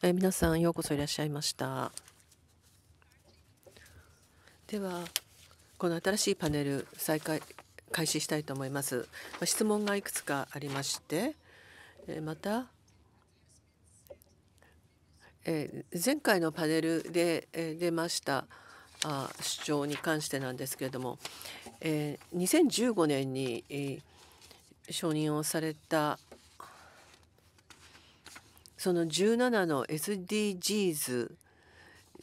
えー、皆さんようこそいらっしゃいましたではこの新しいパネル再開開始したいと思います、質問がいくつかありまして、えー、また、えー、前回のパネルで、えー、出ましたあ主張に関してなんですけれども、えー、2015年に、えー、承認をされたその17の SDGs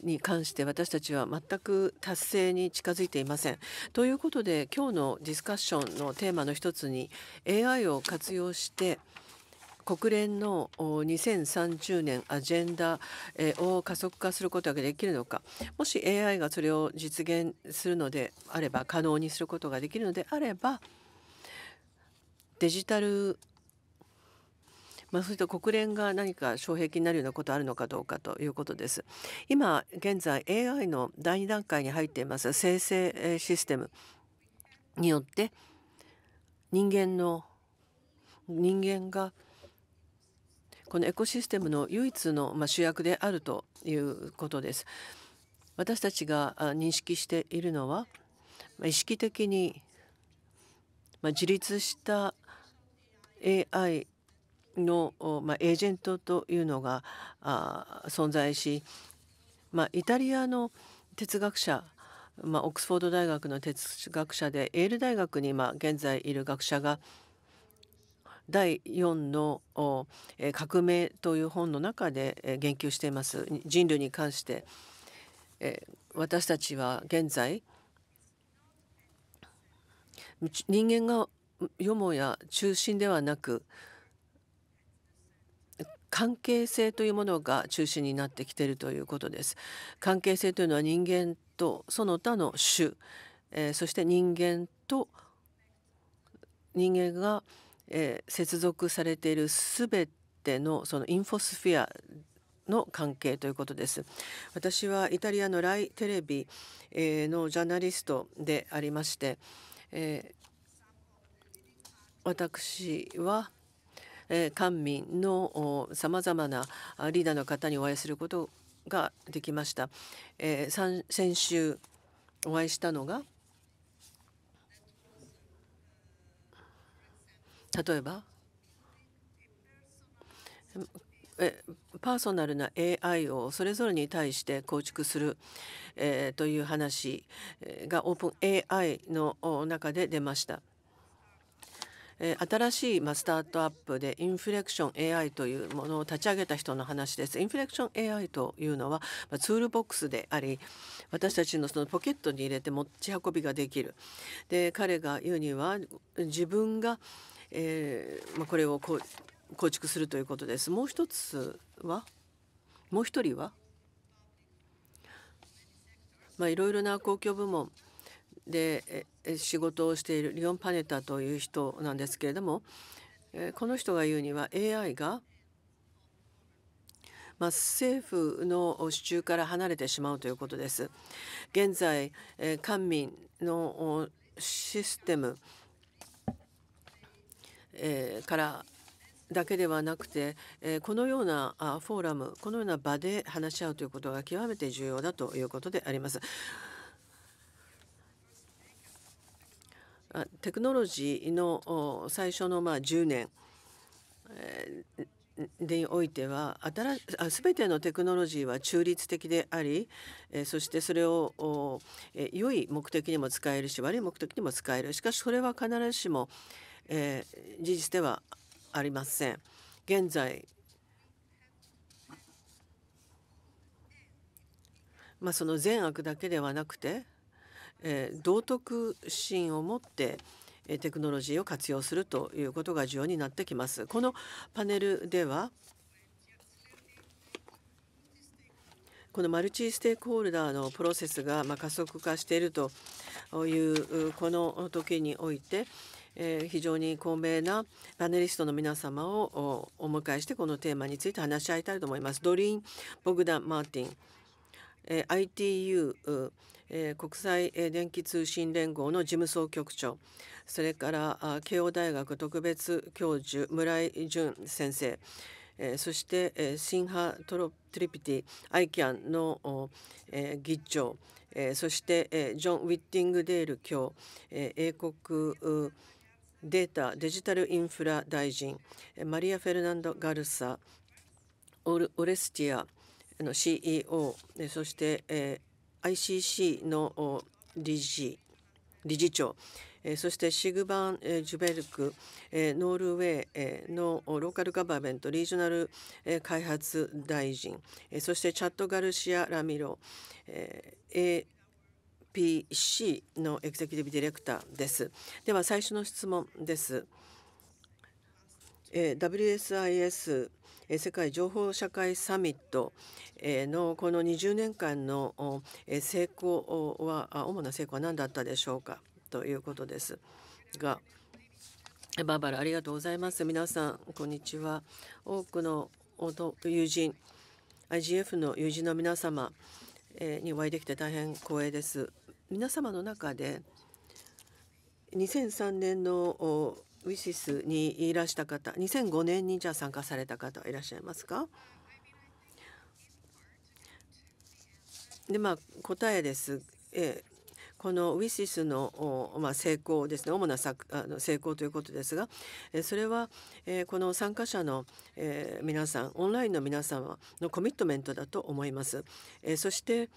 に関して私たちは全く達成に近づいていません。ということで今日のディスカッションのテーマの一つに AI を活用して国連の2030年アジェンダを加速化することができるのかもし AI がそれを実現するのであれば可能にすることができるのであればデジタルまあ、そういった国連が何か障壁になるようなことあるのかどうかということです。今現在 AI の第2段階に入っています生成システムによって人間の人間がこのエコシステムの唯一の主役であるということです。私たちが認識しているのは意識的に自立した AI の、まあ、エージェントというのが存在し、まあ、イタリアの哲学者まあ、オックスフォード大学の哲学者でエール大学に今現在いる学者が第4の革命という本の中で言及しています人類に関して私たちは現在人間がよもや中心ではなく関係性というものが中心になってきているということです。関係性というのは人間とその他の種、えー、そして人間と人間が、えー、接続されているすべてのそのインフォスフィアの関係ということです。私はイタリアのライテレビのジャーナリストでありまして、えー、私はえー、官民のさまざまなリーダーの方にお会いすることができました。えー、先週お会いしたのが例えばえパーソナルな AI をそれぞれに対して構築する、えー、という話がオープン AI の中で出ました。新しいスタートアップでインフレクション AI というものを立ち上げた人の話です。インフレクション AI というのはツールボックスであり私たちのそのポケットに入れて持ち運びができる。で彼が言うには自分が、えーまあ、これをこう構築するということです。もう一つはもう一人はまあ、いろいろな公共部門で仕事をしているリオン・パネタという人なんですけれどもこの人が言うには AI がまあ、政府の支柱から離れてしまうということです。現在、官民のシステムからだけではなくてこのようなフォーラムこのような場で話し合うということが極めて重要だということであります。テクノロジーの最初のまあ10年においては新全てのテクノロジーは中立的でありそしてそれを良い目的にも使えるし悪い目的にも使えるしかしそれは必ずしも、え事実ではありません。現在まあ、その善悪だけではなくてえー、道徳心を持ってテクノロジーを活用するということが重要になってきます。このパネルではこのマルチステークホルダーのプロセスが加速化しているというこの時において非常に高名なパネリストの皆様をお迎えしてこのテーマについて話し合いたいと思います。ドリーン・ボグダン・マーティン ITU え国際電気通信連合の事務総局長それから慶応大学特別教授村井淳先生えそして、えシンハトロトリピティ ICAN の、え議長、えそして、えジョン・ウィッティングデール卿、え英国データデジタルインフラ大臣マリア・フェルナンド・ガルサオルオレスティアの CEO そして、え ICC の理事理事長そしてシグバン・ジュベルクノールウェーのローカルガバメントリージョナル開発大臣そしてチャット・ガルシア・ラミロ APC のエグゼクティブディレクターです。では最初の質問です。WSIS 世界情報社会サミットのこの20年間の成功は主な成功は何だったでしょうかということですが。バーバラありがとうございます。皆さん、こんにちは。多くの友人、IGF の友人の皆様にお会いできて大変光栄です。皆様の中で2003年のウィシスにいらした方2005年にじゃあ参加された方はいらっしゃいますかでまあ答えです。えーこのウィシスの、まあ、成功ですね主な作あの成功ということですがえそれはえこの参加者のえ皆さんオンラインの皆様のコミットメントだと思います。えそして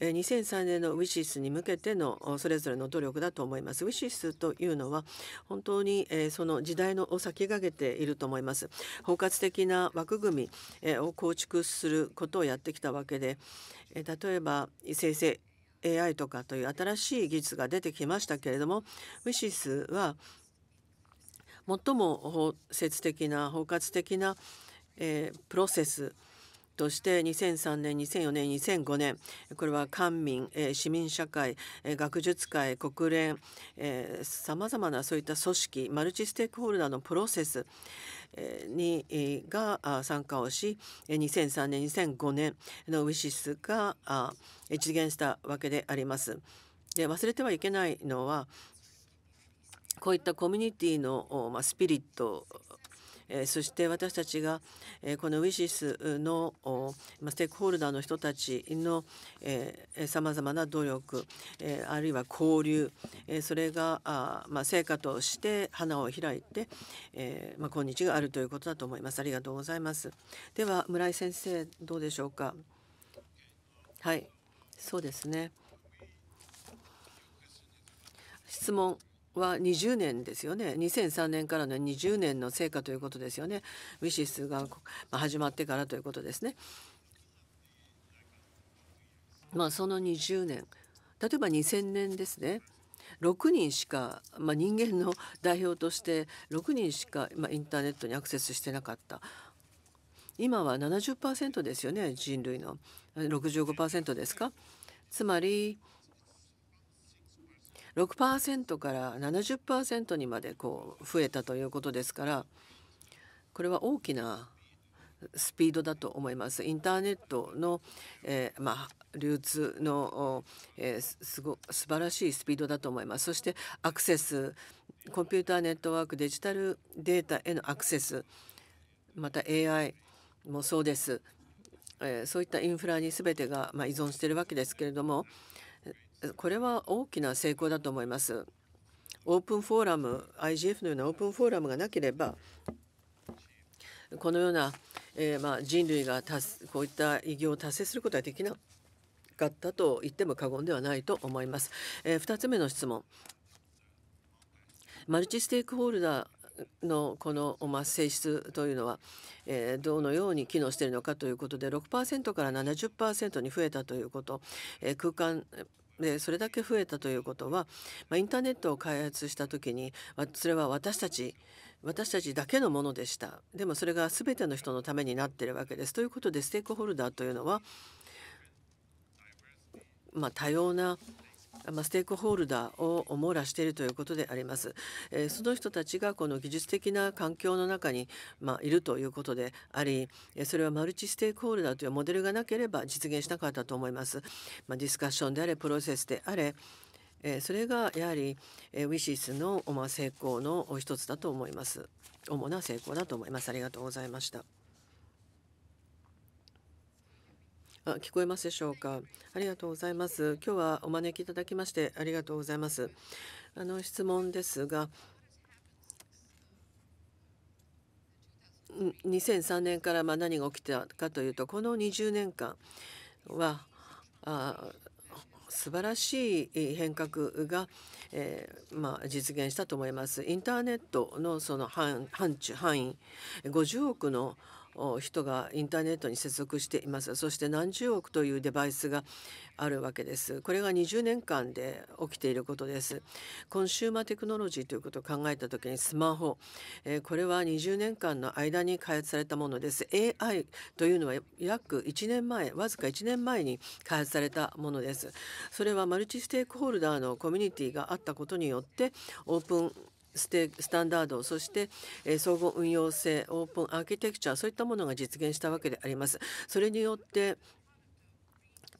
2003年のウィシスに向けてのそれぞれの努力だと思います。ウィシスというのは本当にその時代のを先駆けていると思います。包括的な枠組みを構築することをやってきたわけで例えば生成 AI とかという新しい技術が出てきましたけれどもウィシスは最も包摂的な包括的な、えプロセスとして2003年2004年2005年これは官民、え市民社会、え学術界国連さまざまなそういった組織マルチステークホルダーのプロセスにが参加をし2003年2005年のウィシスが実現したわけであります。で忘れてはいけないのはこういったコミュニティのまあスピリットえそして私たちが、えこのウィシスのステークホルダーの人たちのさまざまな努力、えあるいは交流、えそれがあ、まあ、成果として花を開いて、えまあ、今日があるということだと思います。ありがとうございます。では村井先生どうでしょうか。はい、そうですね。質問は20年ですよね2003年からの20年の成果ということですよねウィシスが始まってからということですね。まあ、その20年例えば2000年ですね6人しか、まあ、人間の代表として6人しか、まあ、インターネットにアクセスしてなかった今は70%ですよね人類の65%ですかつまり6%から70%にまでこう増えたということですからこれは大きなスピードだと思います。インターネットの、えー、まあ、流通の、えー、すご素晴らしいスピードだと思います。そしてアクセスコンピューターネットワークデジタルデータへのアクセスまた AI もそうです。えー、そういったインフラに全てが、まあ、依存しているわけですけれどもこれは大きな成功だと思います。オープンフォーラム IGF のようなオープンフォーラムがなければこのような、えー、まあ、人類がこういった偉業を達成することはできなかったと言っても過言ではないと思います。えー、2つ目の質問マルチステークホルダーのこの、まあ、性質というのは、えー、どのように機能しているのかということで6%から70%に増えたということ、えー、空間でそれだけ増えたということは、まあ、インターネットを開発した時にそれは私たち私たちだけのものでしたでもそれが全ての人のためになっているわけです。ということでステークホルダーというのは、まあ、多様なまあ、ステークホルダーを網羅しているということであります。えー、その人たちがこの技術的な環境の中に、まあ、いるということでありそれはマルチステークホルダーというモデルがなければ実現しなかったと思います。まあ、ディスカッションであれプロセスであれえそれがやはりえウィシスのま成功の一つだと思います。主な成功だと思います。ありがとうございました。あ聞こえますでしょうかありがとうございます今日はお招きいただきましてありがとうございますあの質問ですが2003年からま何が起きたかというとこの20年間はあ素晴らしい変革が、えー、まあ、実現したと思います。インターネットのその範疇範囲50億の人がインターネットに接続していますそして何十億というデバイスがあるわけですこれが20年間で起きていることですコンシューマーテクノロジーということを考えた時にスマホ、えこれは20年間の間に開発されたものです AI というのは約1年前わずか1年前に開発されたものですそれはマルチステークホルダーのコミュニティがあったことによってオープンステスタンダードそして、え総合運用性オープンアーキテクチャそういったものが実現したわけであります。それによって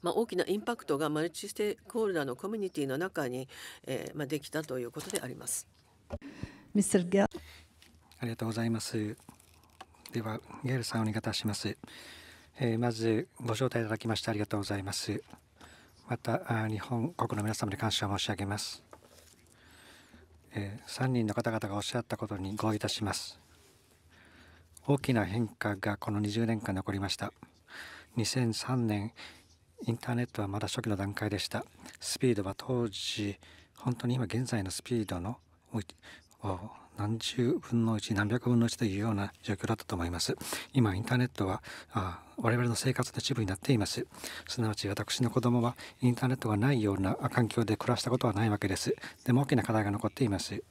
まあ、大きなインパクトがマルチステークホルダーのコミュニティの中に、えまあ、できたということであります。ありがとうございます。では、ゲールさんお願いいたします。えー、まず、ご招待いただきましてありがとうございます。また、日本国の皆様に感謝を申し上げます。え3人の方々がおっしゃったことに合意いたします大きな変化がこの20年間残りました2003年インターネットはまだ初期の段階でしたスピードは当時本当に今現在のスピードの何十分の1何百分の1というような状況だったと思います今インターネットはあ我々の生活の一部になっていますすなわち私の子供はインターネットがないような環境で暮らしたことはないわけですでも大きな課題が残っています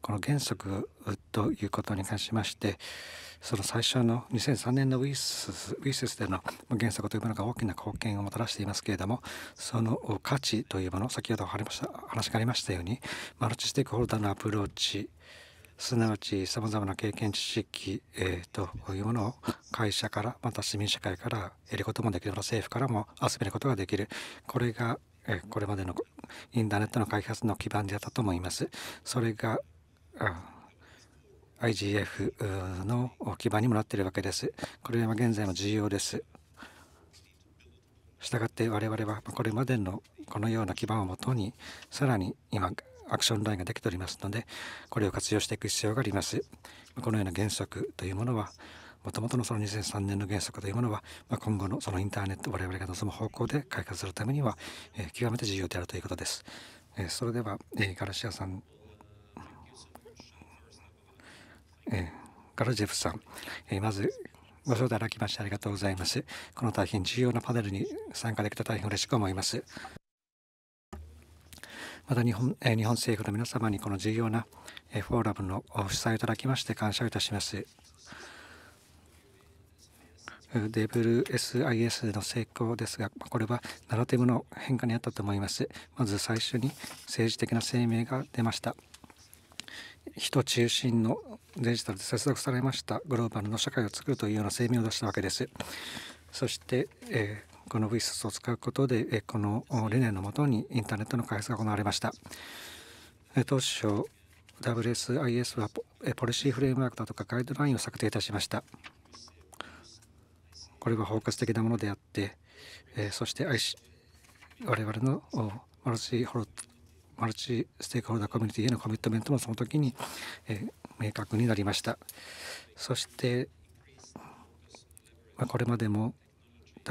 この原則ということに関しましてその最初の2003年のウィススウィイスでの原則というものが大きな貢献をもたらしていますけれどもその価値というもの先ほど話がありましたようにマルチステークホルダーのアプローチすなわちさまざまな経験知識、えー、というものを会社からまた市民社会から得ることもできる政府からも集めることができるこれが、えこれまでのインターネットの開発の基盤であったと思います。それが、IGF の基盤にもなっているわけです。これは現在も重要です。したがって我々はこれまでのこのような基盤をもとにさらに今アクションラインができておりますのでこれを活用していく必要がありますこのような原則というものはもともとのその2003年の原則というものは、まあ、今後のそのインターネット我々が望む方向で改革するためには、えー、極めて重要であるということです、えー、それでは、えー、ガラシアさん、えガラジェフさん、えまずご招待いただきましてありがとうございますこの大変重要なパネルに参加できて大変嬉しく思いますまた日本,、え日本政府の皆様にこの重要な、えフォーラムの主催をいただきまして感謝をいたします。デブル SIS の成功ですが、これはナラティブの変化にあったと思います。まず最初に政治的な声明が出ました。人中心のデジタルで接続されましたグローバルの社会を作るというような声明を出したわけです。そして、えーこの VSS を使うことでこの理念のもとにインターネットの開発が行われました当初 WSIS はポリシーフレームワークだとかガイドラインを策定いたしましたこれは包括的なものであってそして i 我々のマルチホロマルチステークホルダーコミュニティへのコミットメントもその時に、え明確になりましたそして、まあ、これまでも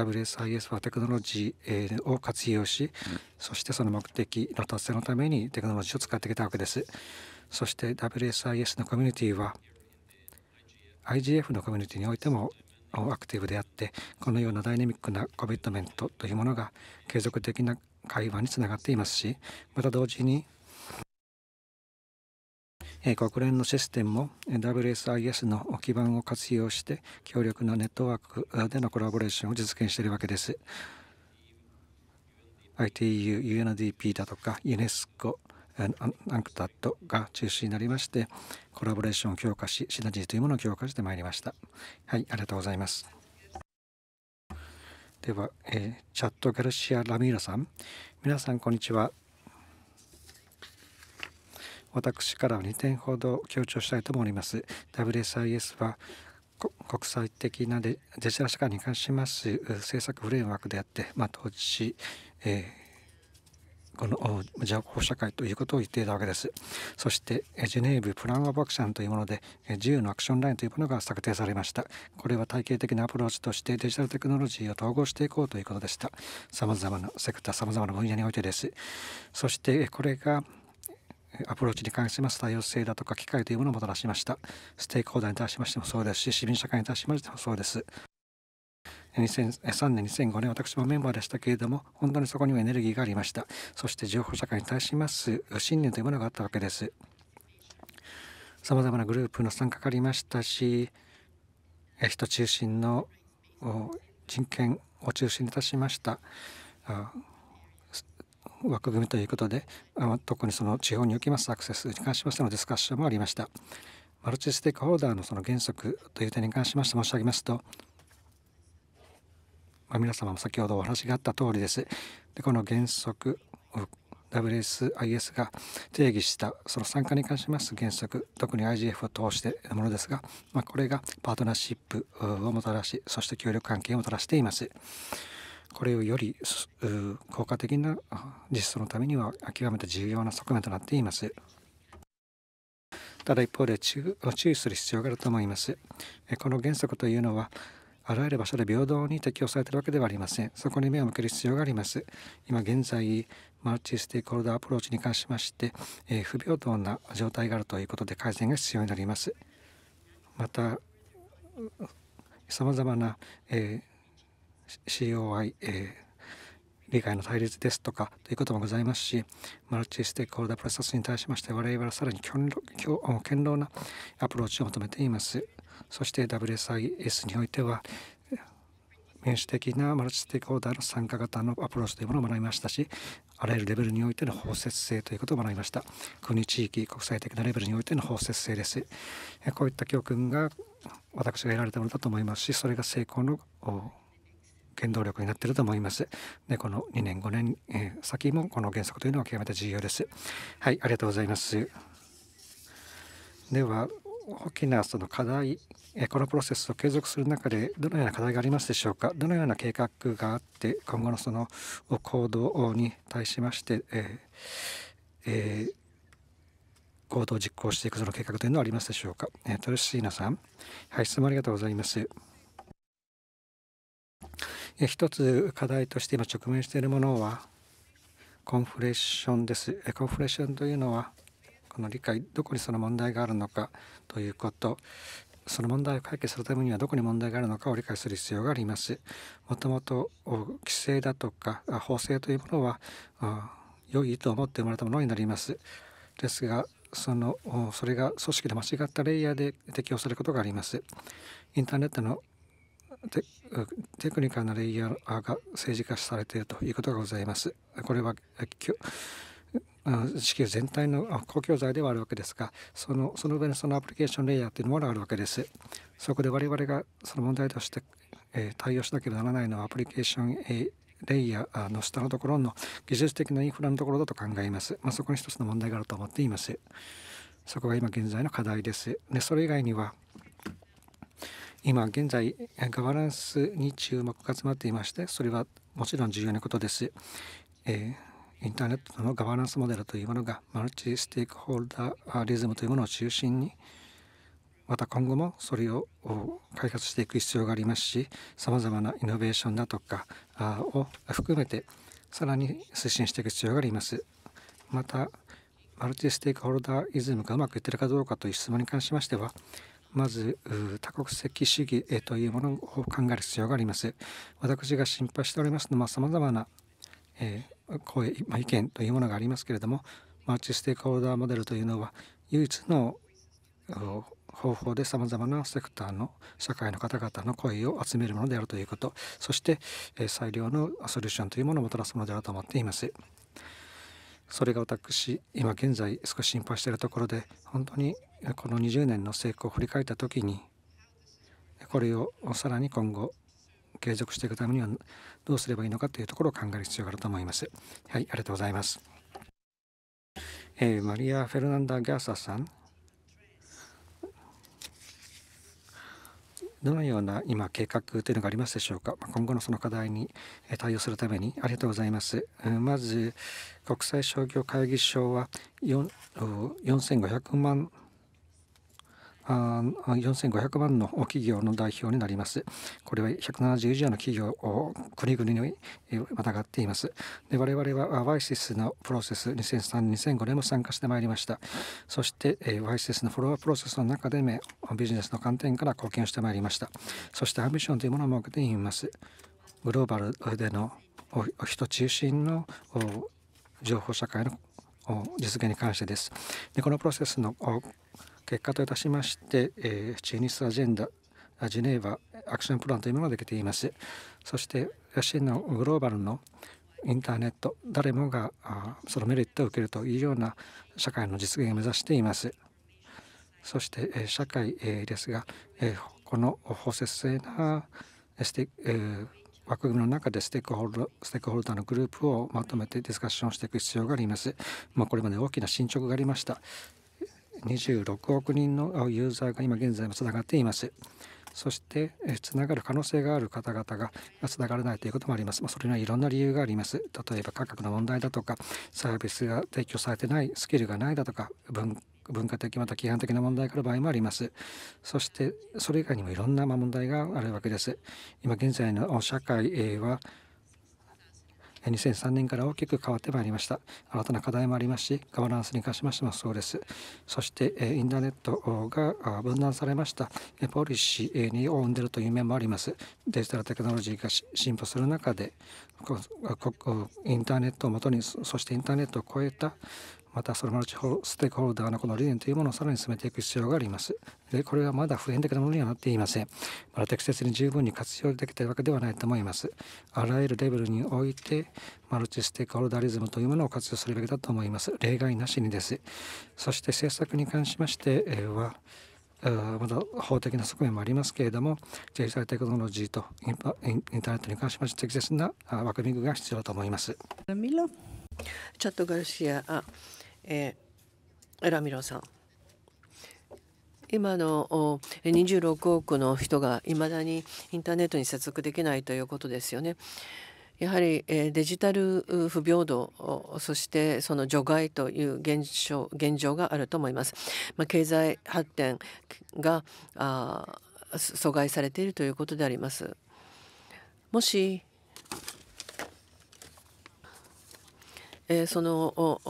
WSIS はテクノロジーを活用し、そしてその目的の達成のためにテクノロジーを使ってきたわけです。そして WSIS のコミュニティは IGF のコミュニティにおいてもアクティブであってこのようなダイナミックなコミットメントというものが継続的な会話につながっていますしまた同時に国連のシステムも WSIS の基盤を活用して強力なネットワークでのコラボレーションを実現しているわけです。ITU、UNDP だとかユネスコ、c アンクタッドが中心になりましてコラボレーションを強化しシナジーというものを強化してまいりました。はい、ありがとうございます。では、えー、チャットガルシア・ラミーラさん。皆さん、こんにちは。私からは2点ほど強調したいと思います。WSIS は国際的なデジタル社会に関します政策フレームワークであって、まあ、当時、えー、この情報社会ということを言っていたわけです。そして、ジュネーブプランオブアクションというもので、自由のアクションラインというものが策定されました。これは体系的なアプローチとしてデジタルテクノロジーを統合していこうということでした。様々なセクター、様々な分野においてです。そして、これが、アプローチに関します多様性だとか機会というものをもたらしましたステークホルダーに対しましてもそうですし市民社会に対しましてもそうです2003年2005年私もメンバーでしたけれども本当にそこにはエネルギーがありましたそして情報社会に対します信念というものがあったわけですさまざまなグループの参加がありましたし人中心の人権を中心にいたしました枠組みということで、あ特にその地方におきますアクセスに関しましてのディスカッションもありました。マルチステークホルダーのその原則という点に関しまして申し上げますと、まあ、皆様も先ほどお話があった通りです。でこの原則を WSIS が定義したその参加に関します原則特に IGF を通してのものですが、まあ、これがパートナーシップをもたらしそして協力関係をもたらしています。これをより効果的な実装のためには極めて重要な側面となっています。ただ一方で注意する必要があると思います。この原則というのはあらゆる場所で平等に適用されているわけではありません。そこに目を向ける必要があります。今現在、マルチステークホルダーアプローチに関しまして、えー、不平等な状態があるということで改善が必要になります。また、様々な、えー COI、えー、理解の対立ですとかということもございますしマルチステークホルダープロセスに対しまして我々はさらに堅牢なアプローチを求めていますそして WSIS においては民主的なマルチステークホルダーの参加型のアプローチというものを学びましたしあらゆるレベルにおいての包摂性ということを学びました国地域国際的なレベルにおいての包摂性ですこういった教訓が私が得られたものだと思いますしそれが成功の原動力になっていると思います。で、この2年、5年、えー、先もこの原則というのは極めて重要です。はい、ありがとうございます。では、大きなその課題、えー、このプロセスを継続する中で、どのような課題がありますでしょうか、どのような計画があって、今後のその行動に対しまして、えーえー行動を実行していくその計画というのはありますでしょうか、えー、トルシーナさん、はい、質問ありがとうございます。一つ課題として今直面しているものはコンフレッションです。コンフレッションというのはこの理解どこにその問題があるのかということその問題を解決するためにはどこに問題があるのかを理解する必要があります。もともと規制だとか法制というものは良いと思ってもらったものになります。ですがそのそれが組織で間違ったレイヤーで適用されることがあります。インターネットのテテクニカルなレイヤーが政治化されているということがございます。これは地球全体の公共財ではあるわけですがそのその上にそのアプリケーションレイヤーというものがあるわけです。そこで我々がその問題として、え対応しなければならないのはアプリケーション、えレイヤーの下のところの技術的なインフラのところだと考えます。まあ、そこに一つの問題があると思っています。そこが今現在の課題です。でそれ以外には今現在ガバナンスに注目が集まっていましてそれはもちろん重要なことです、えー、インターネットのガバナンスモデルというものがマルチステークホルダーリズムというものを中心にまた今後もそれを開発していく必要がありますしさまざまなイノベーションだとかを含めてさらに推進していく必要がありますまたマルチステークホルダーイズムがうまくいっているかどうかという質問に関しましてはまず多国籍主義というものを考える必要があります。私が心配しておりますのはさまざまな、えー、声、まあ、意見というものがありますけれどもマーチステークホルダーモデルというのは唯一の方法でさまざまなセクターの社会の方々の声を集めるものであるということそして、えー、最良のソリューションというものをもたらすものであると思っています。それが私今現在少し心配しているところで本当にこの20年の成功を振り返った時にこれをさらに今後継続していくためにはどうすればいいのかというところを考える必要があると思います。はい、ありがとうございます。えー、マリア・フェルナンダ・ギャーサさん、どのような今計画というのがありますでしょうか。今後のその課題に対応するためにありがとうございます。まず、国際商業会議所は4500万4500万の企業の代表になります。これは170以上の企業を国々にまたがっています。で我々はワイシスのプロセス2003、2005年も参加してまいりました。そしてワイシスのフォロワープロセスの中でビジネスの観点から貢献してまいりました。そしてアンビションというものを設けています。グローバルでの人中心の情報社会の実現に関してです。でこのプロセスの結果といたしまして、えー、ニスアジェンダジネーバアクションプランというものができていますそして真のグローバルのインターネット誰もがそのメリットを受けるというような社会の実現を目指していますそして、えー、社会、えー、ですが、えー、この包摂性なステ、えー、枠組みの中でステークホルステークホルダーのグループをまとめてディスカッションしていく必要があります。まあ、これまで大きな進捗がありました。26億人のユーザーが今現在もつながっています。そしてつながる可能性がある方々がつながらないということもあります。まそれにはいろんな理由があります。例えば価格の問題だとかサービスが提供されてないスキルがないだとか文文化的また規範的な問題がある場合もあります。そしてそれ以外にもいろんな問題があるわけです。今現在の社会は2003年から大きく変わってまいりました新たな課題もありますしガバナンスに関しましてもそうですそしてインターネットが分断されましたポリシーに及んでいるという面もありますデジタルテクノロジーが進歩する中でインターネットをもとにそしてインターネットを超えたまたそのマルチステークホルダーのこの理念というものをさらに進めていく必要があります。でこれはまだ普遍的なものにはなっていません。まだ適切に十分に活用できているわけではないと思います。あらゆるレベルにおいてマルチステークホルダーリズムというものを活用するべきだと思います。例外なしにです。そして政策に関しましては、まだ法的な側面もありますけれども、ジェイテクノロジーとインターネットに関しまして適切な枠組みが必要だと思います。チャットガルシアえー、ラミロさん今の26億の人がいまだにインターネットに接続できないということですよね。やはりデジタル不平等そしてその除外という現象現状があると思います。まあ、経済発展が阻害されているということであります。もしえー、その、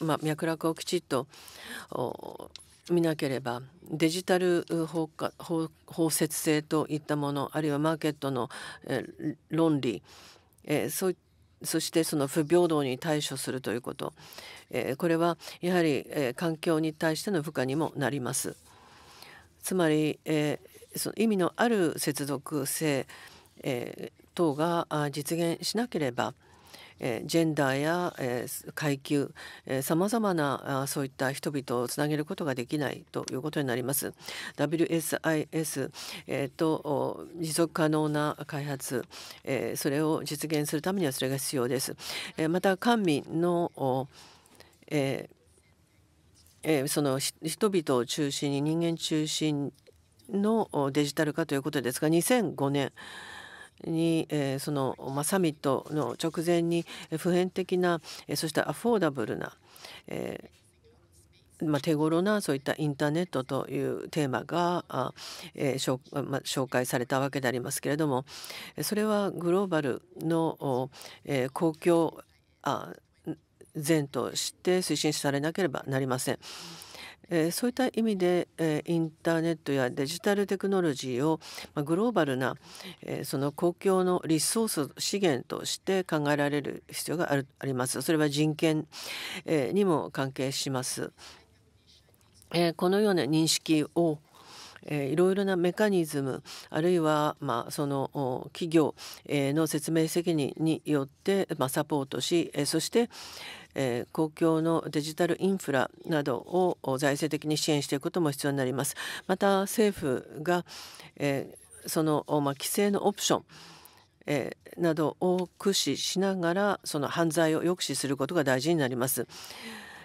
まあ、脈絡をきちっと見なければデジタル包包摂性といったものあるいはマーケットの、えー、論理、えー、そそしてその不平等に対処するということ、えー、これはやはり、えー、環境に対しての負荷にもなります。つまり、えー、その意味のある接続性、えー、等が実現しなければえジェンダーや、え階級さまざまなあそういった人々をつなげることができないということになります。WSIS、えーと、持続可能な開発、えー、それを実現するためにはそれが必要です。えー、また官民の、ええー、その人々を中心に人間中心のデジタル化ということですが2005年に、えー、その、まあ、サミットの直前に普遍的なそしてアフォーダブルな、えー、まあ、手頃なそういったインターネットというテーマが、あえーまあ、紹介されたわけでありますけれどもそれはグローバルの、えー、公共あ善として推進されなければなりません。えー、そういった意味で、えー、インターネットやデジタルテクノロジーを、まあ、グローバルな、えー、その公共のリソース資源として考えられる必要があるあります。それは人権、えにも関係します。えこのような認識をえー、いろいろなメカニズムあるいは、まあ、その企業、えの説明責任によって、まあ、サポートし、えそして、え公共のデジタルインフラなどを財政的に支援していくことも必要になります。また政府が、えその、ま規制のオプションえなどを駆使しながらその犯罪を抑止することが大事になります。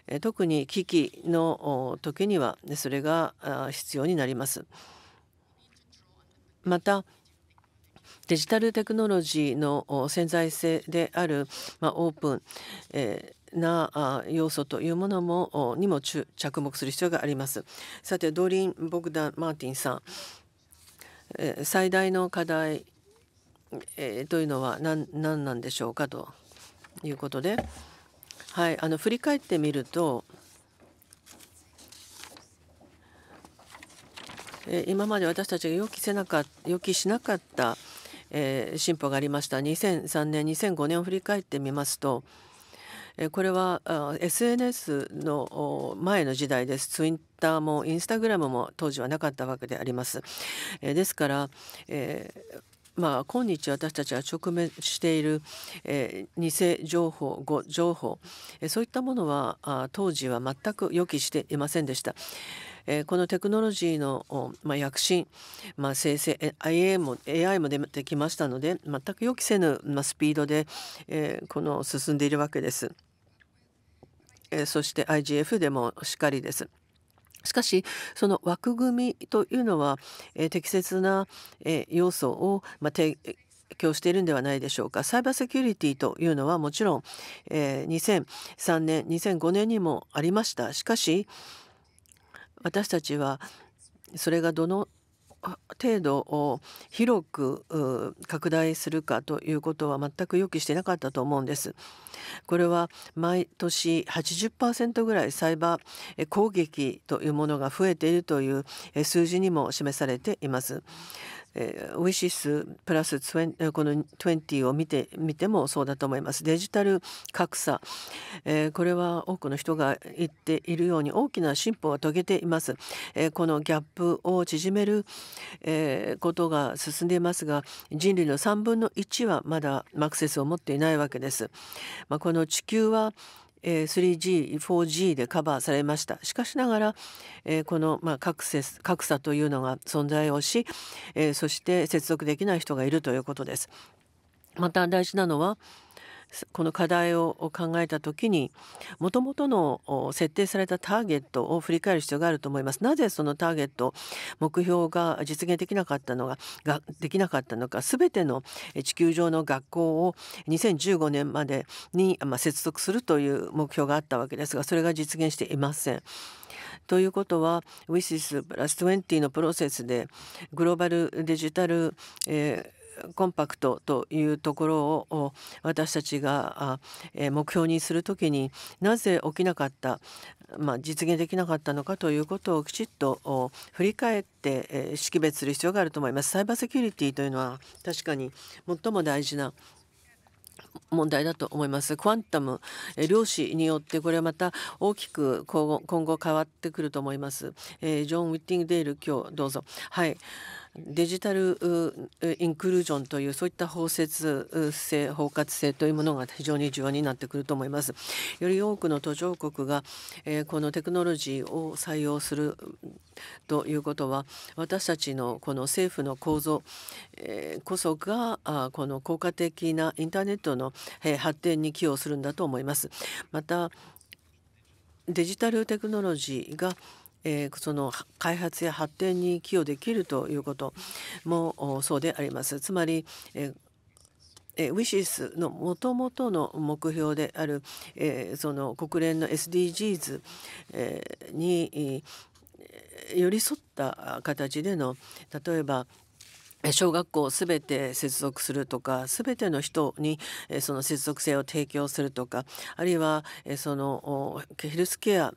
え特に危機の時にはそれが必要になります。またデジタルテクノロジーの潜在性である、まオープン、えな要素というものもにも着目する必要があります。さてドリン・ボグダン・マーティンさん最大の課題というのは何何なんでしょうかということで、はい、あの振り返ってみると今まで私たちが予期せなか予期しなかった進歩がありました2003年2005年を振り返ってみますとこれは SNS の前の時代です。ツインターもインスタグラムも当時はなかったわけであります。ですから、えまあ、今日私たちは直面している、え偽情報誤情報、えそういったものはあ当時は全く予期していませんでした。えこのテクノロジーの、まあ、躍進、まあ、生成 AI も AI も出てきましたので全く予期せぬ、まあ、スピードで、えこの進んでいるわけです。えそして IGF でもしっかりです。しかしその枠組みというのは、えー、適切な、えー、要素を、まあ、提供しているんではないでしょうかサイバーセキュリティというのはもちろん、えー、2003年2005年にもありましたしかし私たちはそれがどの程度を広く拡大するかということは全く予期してなかったと思うんです。これは毎年80%ぐらいサイバー攻撃というものが増えているという数字にも示されています。ウィシスプラス20この20を見てみてもそうだと思いますデジタル格差、えー、これは多くの人が言っているように大きな進歩を遂げています、えー、このギャップを縮める、えー、ことが進んでいますが人類の3分の1はまだアクセスを持っていないわけです、まあ、この地球はえー、3G、4G でカバーされました。しかしながら、えこの、まあ格差格差というのが存在をし、えそして接続できない人がいるということです。また大事なのは、この課題を考えた時にもともとの設定されたターゲットを振り返る必要があると思います。なぜそのターゲット目標が実現できなかったのがができなかったのか全ての地球上の学校を2015年までに、まあ、接続するという目標があったわけですがそれが実現していません。ということは WISIS プラス20のプロセスでグローバルデジタル、えーコンパクトというところを私たちが目標にするときになぜ起きなかった、まあ、実現できなかったのかということをきちっと振り返って識別する必要があると思います。サイバーセキュリティというのは確かに最も大事な問題だと思います。クアンタム量子によってこれはまた大きく今後変わってくると思います。えー、ジョン・ウィッティングデール今日どうぞ。はい。デジタルインクルージョンというそういった包摂性包括性というものが非常に重要になってくると思います。より多くの途上国が、えこのテクノロジーを採用するということは私たちのこの政府の構造、えこそがあこの効果的なインターネットの、え発展に寄与するんだと思います。またデジタルテクノロジーがえー、その開発や発展に寄与できるということもそうであります。つまり、えーウィシスのもともとの目標である、えー、その国連の SDGs、えー、に、寄り添った形での例えば小学校すべて接続するとかすべての人にその接続性を提供するとかあるいはそのヘルスケア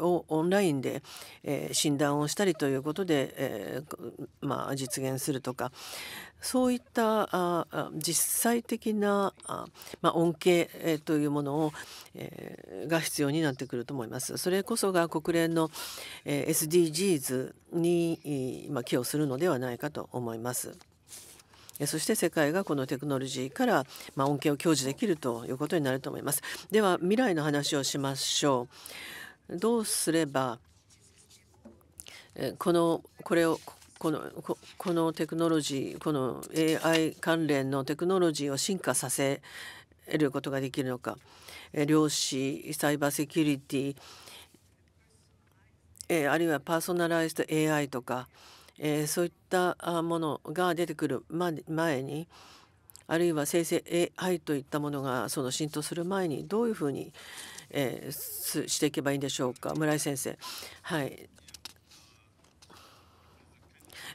をオンラインで診断をしたりということで、まあ、実現するとかそういったあ実際的なあ、まあ、恩恵というものを、えー、が必要になってくると思います。それこそが国連の、えー、SDGs に、まあ、寄与するのではないかと思います。そして世界がこのテクノロジーから、まあ、恩恵を享受できるということになると思います。では未来の話をしましょう。どうすればこのこれをこのこのテクノロジーこの AI 関連のテクノロジーを進化させることができるのか量子サイバーセキュリティ、えー、あるいはパーソナライズド AI とか、えー、そういったものが出てくる前にあるいは生成 AI といったものがその浸透する前にどういうふうに、えー、していけばいいんでしょうか村井先生。はい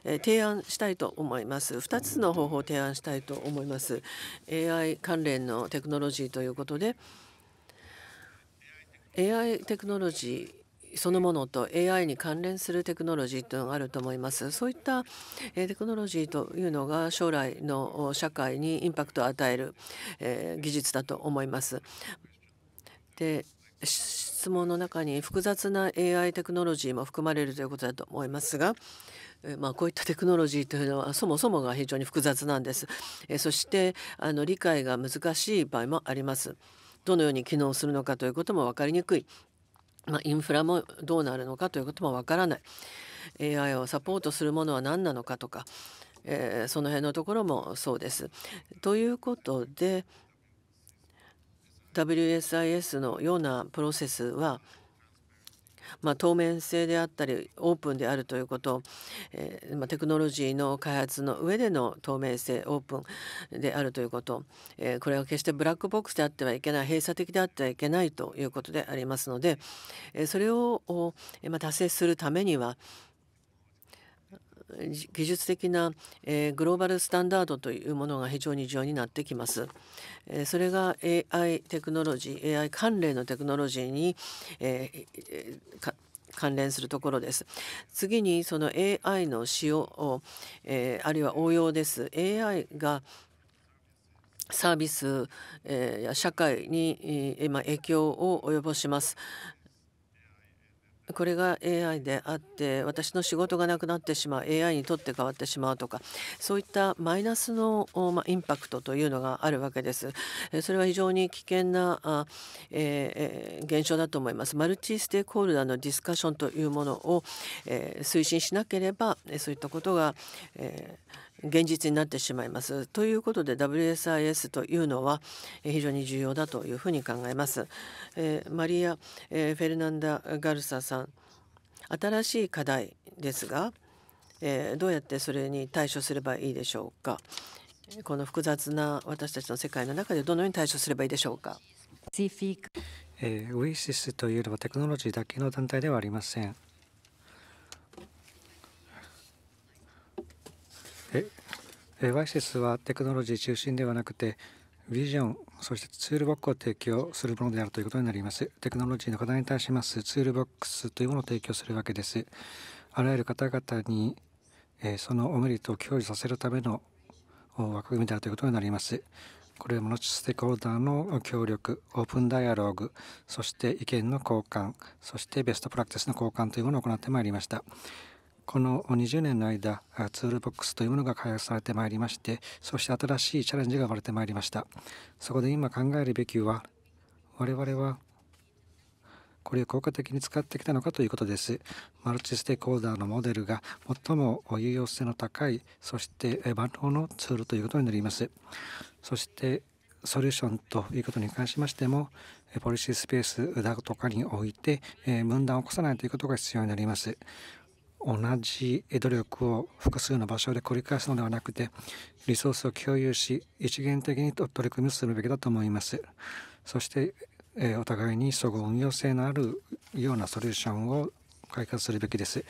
提案したいと思います2つの方法を提案したいと思います AI 関連のテクノロジーということで AI テクノロジーそのものと AI に関連するテクノロジーというのがあると思います。そういったテクノロジーというのが将来の社会にインパクトを与える、え技術だと思います。で質問の中に複雑な AI テクノロジーも含まれるということだと思いますがえまあ、こういったテクノロジーというのはそもそもが非常に複雑なんです。えそしてあの理解が難しい場合もあります。どのように機能するのかということも分かりにくい、まあ、インフラもどうなるのかということも分からない AI をサポートするものは何なのかとか、えー、その辺のところもそうです。ということで WSIS のようなプロセスはまあ、透明性であったりオープンであるということ、えー、まあ、テクノロジーの開発の上での透明性オープンであるということ、えー、これは決してブラックボックスであってはいけない閉鎖的であってはいけないということでありますので、えそれを、まあ、達成するためには技術的な、えー、グローバルスタンダードというものが非常に重要になってきます。えー、それが AI テクノロジー AI 関連のテクノロジーに、えー、関連するところです。次にその AI の使用を、えー、あるいは応用です。AI がサービスや社会に今影響を及ぼします。これが AI であって私の仕事がなくなってしまう AI にとって変わってしまうとかそういったマイナスの、まインパクトというのがあるわけです。それは非常に危険なあ、え現象だと思います。マルチステークホルダーのディスカッションというものを、え推進しなければそういったことが、えー現実になってしまいます。ということで WSIS というのは非常に重要だというふうに考えます。えー、マリア、えー・フェルナンダ・ガルサさん新しい課題ですが、えー、どうやってそれに対処すればいいでしょうかこの複雑な私たちの世界の中でどのように対処すればいいでしょうか。えウイシスというのはテクノロジーだけの団体ではありません。ええワイセスはテクノロジー中心ではなくてビジョンそしてツールボックスを提供するものであるということになりますテクノロジーの課題に対しますツールボックスというものを提供するわけですあらゆる方々に、えそのメリットを享受させるための枠組みであるということになりますこれはモノステークダーの協力オープンダイアローグそして意見の交換そしてベストプラクティスの交換というものを行ってまいりましたこの20年の間ツールボックスというものが開発されてまいりましてそして新しいチャレンジが生まれてまいりましたそこで今考えるべきは我々はこれを効果的に使ってきたのかということですマルチステークホルダーのモデルが最も有用性の高いそして万能のツールということになりますそしてソリューションということに関しましてもポリシースペースだとかにおいて分断を起こさないということが必要になります同じ努力を複数の場所で繰り返すのではなくてリソースを共有し一元的に取り組みをするべきだと思いますそして、えお互いに相互運用性のあるようなソリューションを開発するべきです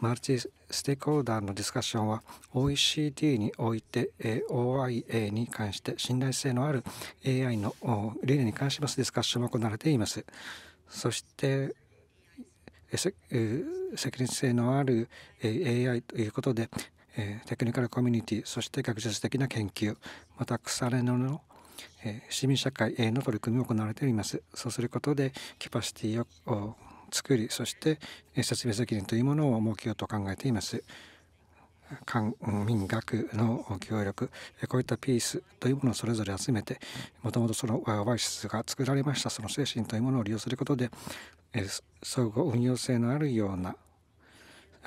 マルチステークホルダーのディスカッションは OECD において OIA に関して信頼性のある AI の理念に関しますディスカッションも行われていますそして責任性のある AI ということでテクニカルコミュニティそして学術的な研究また草根の市民社会への取り組みも行われていますそうすることでキャパシティを作りそして説明責任というものを設けようと考えています。官民学の協力こういったピースというものをそれぞれ集めてもともとそのワイシスが作られましたその精神というものを利用することで相互運用性のあるような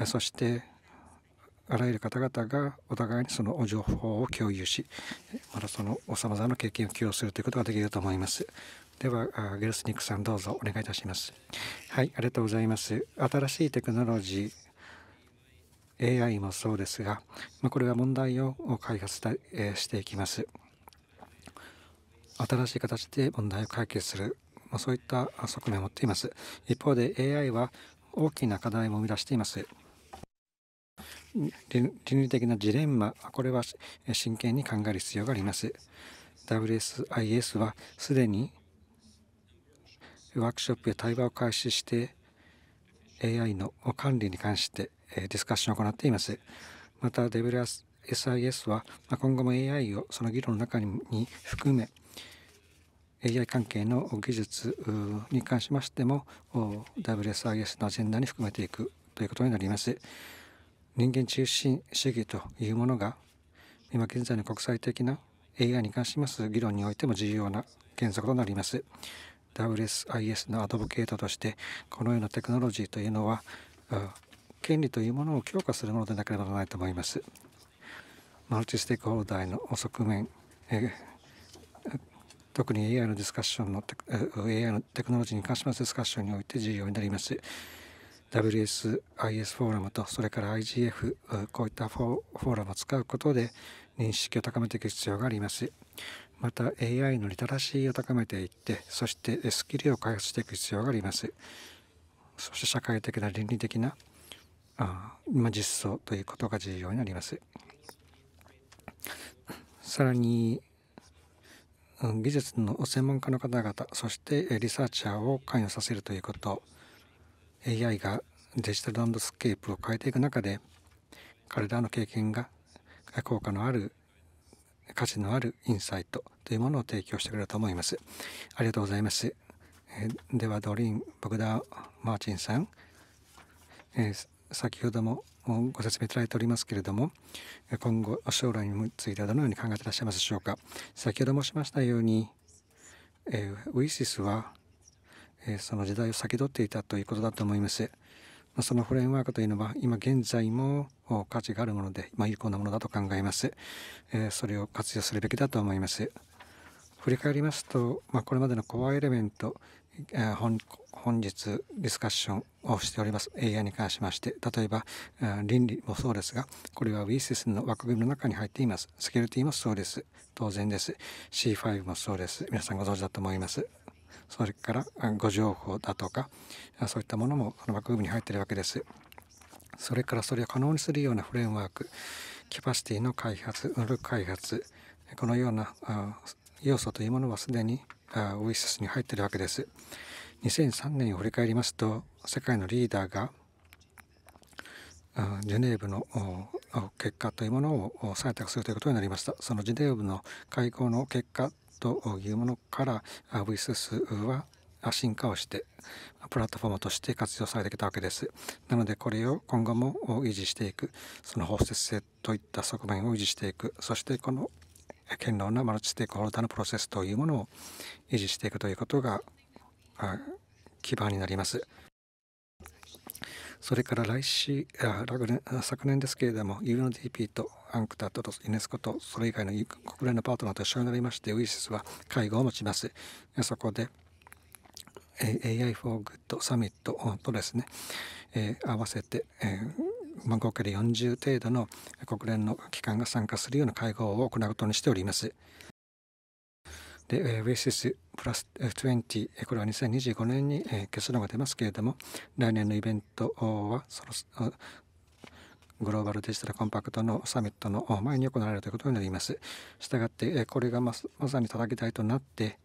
そしてあらゆる方々がお互いにその情報を共有しまたそのさまざまな経験を共有するということができると思います。ではゲルスニックさんどうぞお願いいたします。はいありがとうございます。新しいテクノロジー AI もそうですが、まあ、これは問題を開発した、えー、していきます。新しい形で問題を解決する、まあ、そういった側面を持っています。一方で AI は大きな課題も生み出しています。倫理的なジレンマ、これは真剣に考える必要があります。WSIS はすでにワークショップや対話を開始して AI の管理に関してディスカッションを行っています。また、デブラス SIS は今後も AI をその議論の中に含め AI 関係の技術に関しましても WSIS のアジェンダに含めていくということになります。人間中心主義というものが今現在の国際的な AI に関します議論においても重要な原則となります。WSIS のアドボケートとしてこのようなテクノロジーというのは権利というものを強化するものでなければならないと思います。マルチステークホルダーの側面、え特に AI のディスカッションの、AI のテクノロジーに関しますディスカッションにおいて重要になります。WSIS フォーラムとそれから IGF こういったフォーラムを使うことで認識を高めていく必要がありますまた AI のリタラシーを高めていってそしてスキルを開発していく必要がありますそして社会的な倫理的なあまあ、実装ということが重要になります。さらに、技術の専門家の方々、そしてリサーチャーを関与させるということ、AI がデジタルランドスケープを変えていく中で、彼らの経験が効果のある、価値のあるインサイトというものを提供してくれると思います。ありがとうございます。では、ドリーン、ボグダー・マーチンさん、先ほどもご説明いただいておりますけれども今後将来についてはどのように考えていらっしゃいますでしょうか先ほど申しましたように、えウイシスは、えその時代を先取っていたということだと思いますそのフレームワークというのは今現在も価値があるもので、ま有効なものだと考えます、えそれを活用するべきだと思います振り返りますと、まこれまでのコアエレメント本本日ディスカッションをしております AI に関しまして例えば倫理もそうですがこれは w e s i s の枠組みの中に入っていますセキュリティもそうです当然です C5 もそうです皆さんご存知だと思いますそれからご情報だとかそういったものもこの枠組みに入っているわけですそれからそれを可能にするようなフレームワークキャパシティの開発能力開発このような要素というものはすでにあウイシスに入っているわけです。2003年を振り返りますと世界のリーダーがジュネーブの結果というものを採択するということになりました。そのジュネーブの会合の結果というものからウイススは進化をしてプラットフォームとして活用されてきたわけです。なのでこれを今後も維持していくその包摂性といった側面を維持していくそしてこの堅牢なマルチステークホルダーのプロセスというものを維持していくということが基盤になります。それから来週あ昨年ですけれども UNDP とアンクタ a とユネスコとそれ以外の国連のパートナーと一緒になりましてウイシスは会合を持ちます。そこで AI for Good サミットとですね、え合わせて、えまあ、合計で40程度の国連の機関が参加するような会合を行うことにしております。で、ウェシスプラス20、これは2025年に結論が出ますけれども、来年のイベントはそのグローバルデジタルコンパクトのサミットの前に行われるということになります。したがって、これがまさに叩き台となって、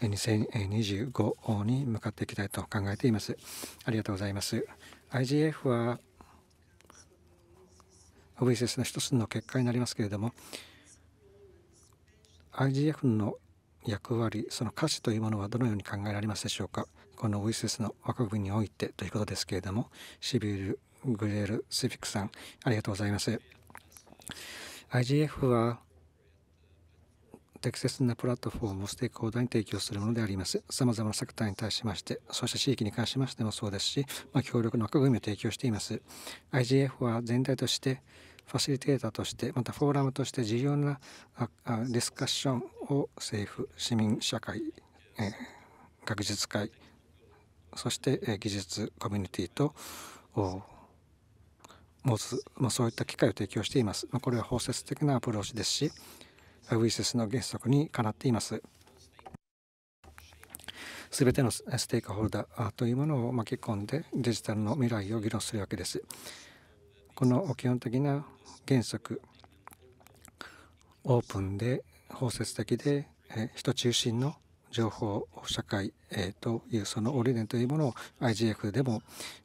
2025に向かっていきたいと考えています。ありがとうございます。IGF は vs 切の一つの結果になりますけれども IGF の役割その価値というものはどのように考えられますでしょうかこの v イセスの枠組みにおいてということですけれどもシビル・グレール・スフィックさんありがとうございます IGF は適切なプラットフォームをステークホルダーに提供するものであります。さまざまなセクターに対しまして、そうした地域に関しましてもそうですし、まあ、協力の枠組みを提供しています。IGF は全体としてファシリテーターとしてまたフォーラムとして重要なディスカッションを政府市民社会、え学術会そして技術コミュニティと持つ、まあ、そういった機会を提供しています。まあ、これは包摂的なアプローチですしウイセスの原則にかなっています。すべてのステークホルダーというものを巻き込んでデジタルの未来を議論するわけです。この基本的な原則オープンで包摂的で、え人中心の情報社会、えというその理念というものを IGF でも、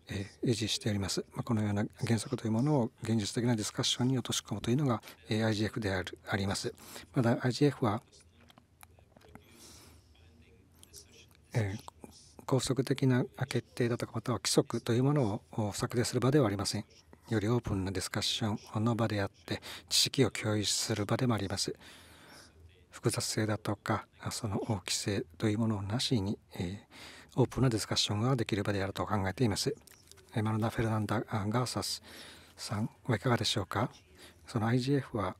え維持しております、まあ、このような原則というものを現実的なディスカッションに落とし込むというのが、え IGF であるありますまだ IGF は、えー、高速的な決定だとかまたは規則というものを策定する場ではありませんよりオープンなディスカッションこの場であって知識を共有する場でもあります複雑性だとかその大きさというものをなしに、えー、オープンなディスカッションができる場であると考えていますマルダ・フェルナンダ・ガーサスさんはいかがでしょうかその IGF は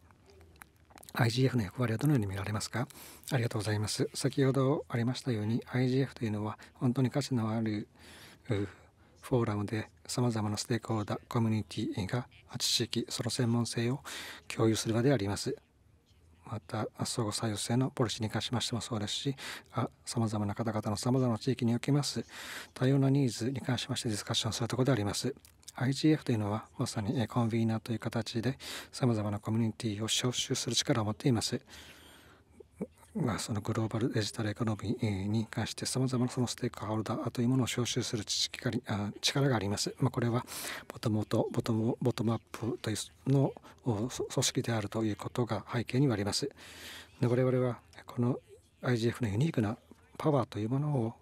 IGF の役割はどのように見られますかありがとうございます。先ほどありましたように IGF というのは本当に価値のあるフォーラムでさまざまなステークホルダーコミュニティが知識その専門性を共有する場でありますまた相互作用性のポリシーに関しましてもそうですしさまざまな方々のさまざまな地域におけます多様なニーズに関しましてディスカッションするところであります IGF というのはまさにコンビーナーという形でさまざまなコミュニティを招集する力を持っています。まあ、そのグローバルデジタルエコノミーに関してさまざまなそのステークホルダーというものを招集する知識があ力があります。まあ、これはもともとボトムボトムアップというの組織であるということが背景にはあります。で我々はこの IGF のユニークなパワーというものを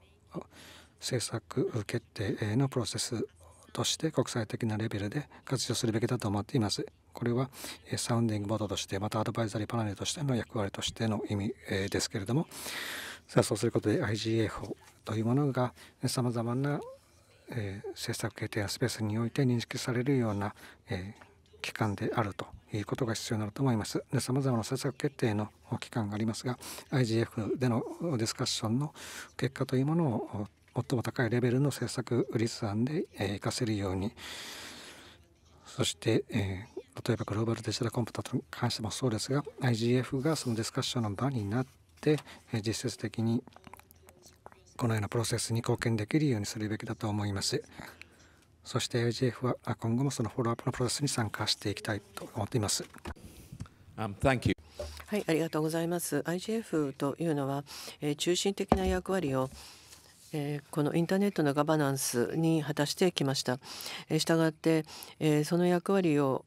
政策決定のプロセスとして国際的なレベルで活用するべきだと思っています。これはサウンディングボードとしてまたアドバイザリーパネルとしての役割としての意味ですけれどもさあそうすることで IGA 法というものがさまざまな政策決定やスペースにおいて認識されるような機関であるということが必要になると思います。で、様々な政策決定の機関がありますが、IGF でのディスカッションの結果というものを最も高いレベルの政策立案で活かせるように、そして、えー例えばグローバルデジタルコンポータに関してもそうですが IGF がそのディスカッションの場になって実質的にこのようなプロセスに貢献できるようにするべきだと思いますそして IGF は今後もそのフォローアップのプロセスに参加していきたいと思っています Um, thank you. はい、ありがとうございます。IGF というのは、えー、中心的な役割をこのインターネットのガバナンスに果たしてきました。したがってその役割を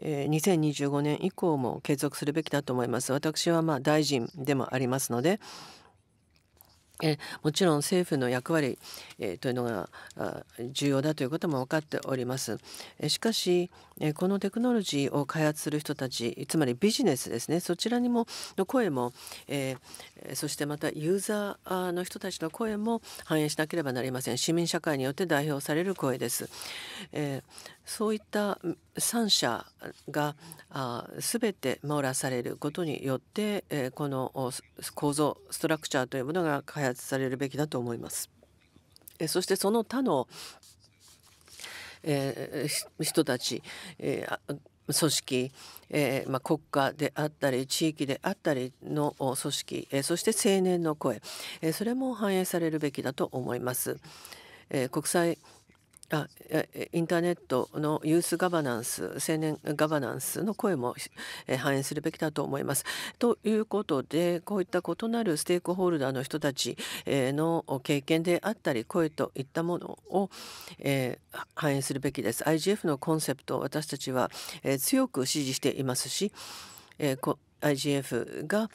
2025年以降も継続するべきだと思います。私はま大臣でもありますのでえもちろん政府の役割、えというのが重要だということも分かっております。えしかし、このテクノロジーを開発する人たちつまりビジネスですねそちらにもの声も、えー、そしてまたユーザーの人たちの声も反映しなければなりません市民社会によって代表される声です。えーそういった3社が全て網羅されることによってこの構造ストラクチャーというものが開発されるべきだと思います。そしてその他のえー、人たち、えー組織、えー、まあ、国家であったり地域であったりの組織、えー、そして青年の声、えー、それも反映されるべきだと思います。え国際あインターネットのユースガバナンス青年ガバナンスの声も反映するべきだと思います。ということでこういった異なるステークホルダーの人たちの経験であったり声といったものを、反映するべきです。IGF のコンセプトを私たちは、強く支持していますし、IGF が、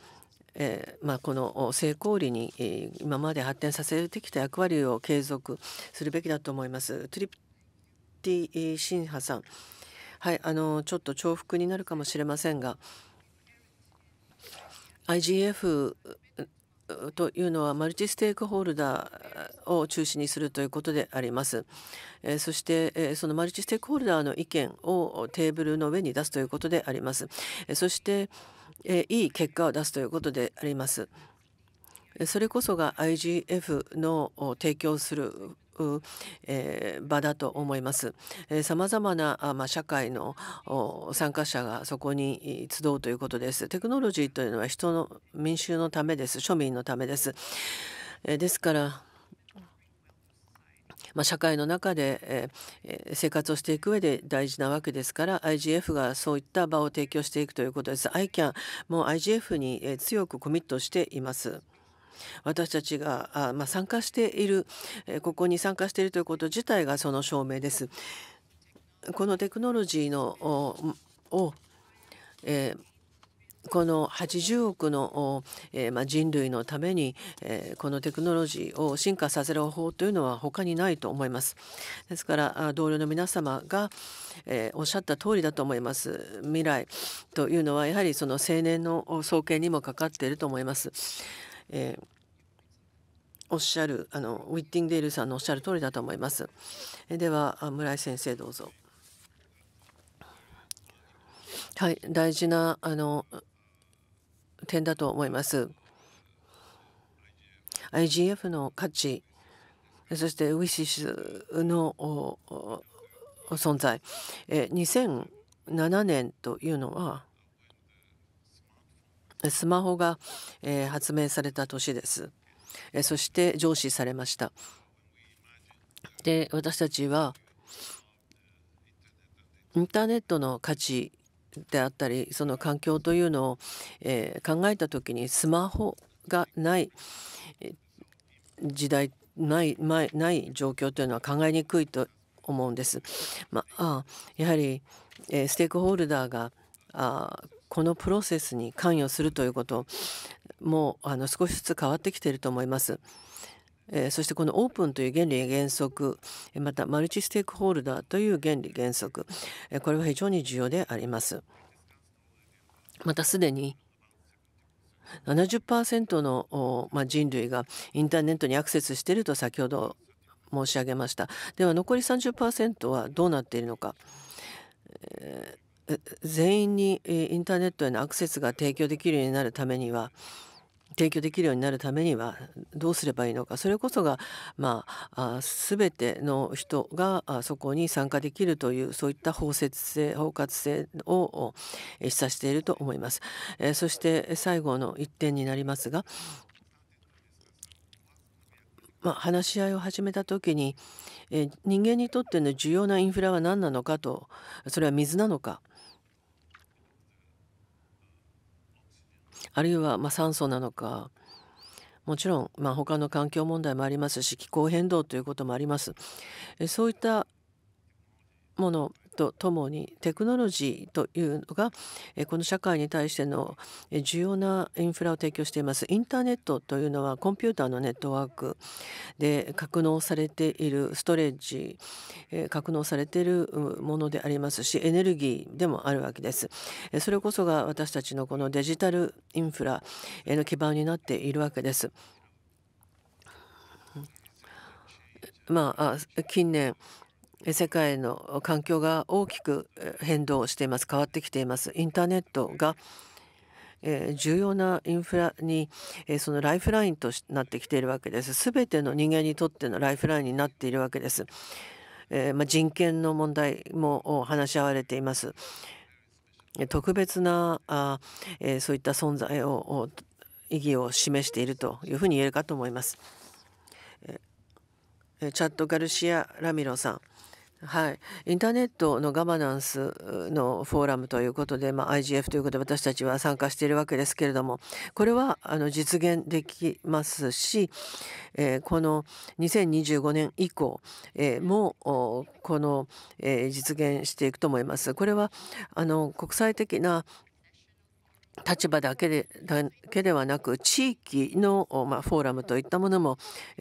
えー、まあ、この成功裏に、えー、今まで発展させてきた役割を継続するべきだと思います。トリプティ・シンハさん、はい、あのちょっと重複になるかもしれませんが IGF というのはマルチステークホルダーを中心にするということであります。えそして、えそのマルチステークホルダーの意見をテーブルの上に出すということであります。えそして、えいい結果を出すということであります。それこそが IGF の提供するえー、場だと思います。さまざまなあ、まあ、社会の参加者がそこに集うということです。テクノロジーというのは人の民衆のためです。庶民のためです。えー、ですからまあ、社会の中で、え生活をしていく上で大事なわけですから IGF がそういった場を提供していくということです。ICAN も IGF に強くコミットしています。私たちがあ、ま参加しているここに参加しているということ自体がその証明です。このテクノロジーのを、えーこの80億の、えーまあ、人類のために、えー、このテクノロジーを進化させる方法というのは他にないと思います。ですから同僚の皆様が、えー、おっしゃった通りだと思います。未来というのはやはりその青年の創建にもかかっていると思います。えーおっしゃるあのウィッティングデールさんのおっしゃる通りだと思います。では村井先生どうぞ。はい、大事なあの点だと思います。IGF の価値そしてウィシスの存在2007年というのはスマホが発明された年ですそして上司されましたで私たちはインターネットの価値であったりその環境というのを、えー、考えた時にスマホがない時代ない前ない状況というのは考えにくいと思うんです。まあ、やはり、えー、ステークホルダーがあこのプロセスに関与するということもあの少しずつ変わってきていると思います。えそしてこのオープンという原理原則またマルチステークホルダーという原理原則、えこれは非常に重要であります。またすでに70%の、ま人類がインターネットにアクセスしていると先ほど申し上げましたでは残り30%はどうなっているのか、え全員にインターネットへのアクセスが提供できるようになるためには提供できるようになるためにはどうすればいいのかそれこそが、まあ、全ての人があそこに参加できるというそういった包摂性包括性を示唆していると思います。えそして最後の1点になりますが、まあ、話し合いを始めた時にえ人間にとっての重要なインフラは何なのかとそれは水なのか。あるいはま酸素なのかもちろんま他の環境問題もありますし気候変動ということもあります。そういったものとともにテクノロジーというのがこの社会に対しての重要なインフラを提供していますインターネットというのはコンピューターのネットワークで格納されているストレージ格納されているものでありますしエネルギーでもあるわけですそれこそが私たちのこのデジタルインフラの基盤になっているわけですまあ近年世界の環境が大きく変動しています変わってきていますインターネットが重要なインフラにそのライフラインとなってきているわけです全ての人間にとってのライフラインになっているわけですま人権の問題も話し合われています特別なあそういった存在を意義を示しているというふうに言えるかと思います。チャット・ガルシア・ラミロさんはい、インターネットのガバナンスのフォーラムということで、まあ、IGF ということで私たちは参加しているわけですけれどもこれはあの実現できますし、えー、この2025年以降、えー、もこの、えー、実現していくと思います。これはあの国際的な立場だけでだけではなく地域の、まあ、フォーラムといったものも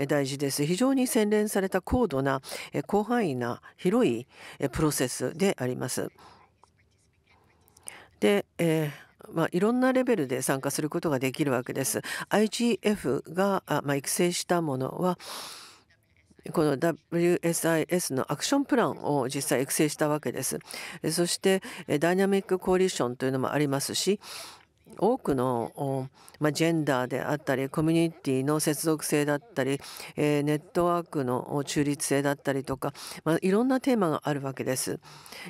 大事です。非常に洗練された高度な広範囲な広いプロセスであります。で、えーまあ、いろんなレベルで参加することができるわけです。IGF が、まあ、育成したものはこの WSIS のアクションプランを実際育成したわけです。そしてダイナミックコーリションというのもありますし多くの、まジェンダーであったりコミュニティの接続性だったり、えネットワークの中立性だったりとか、まあ、いろんなテーマがあるわけです。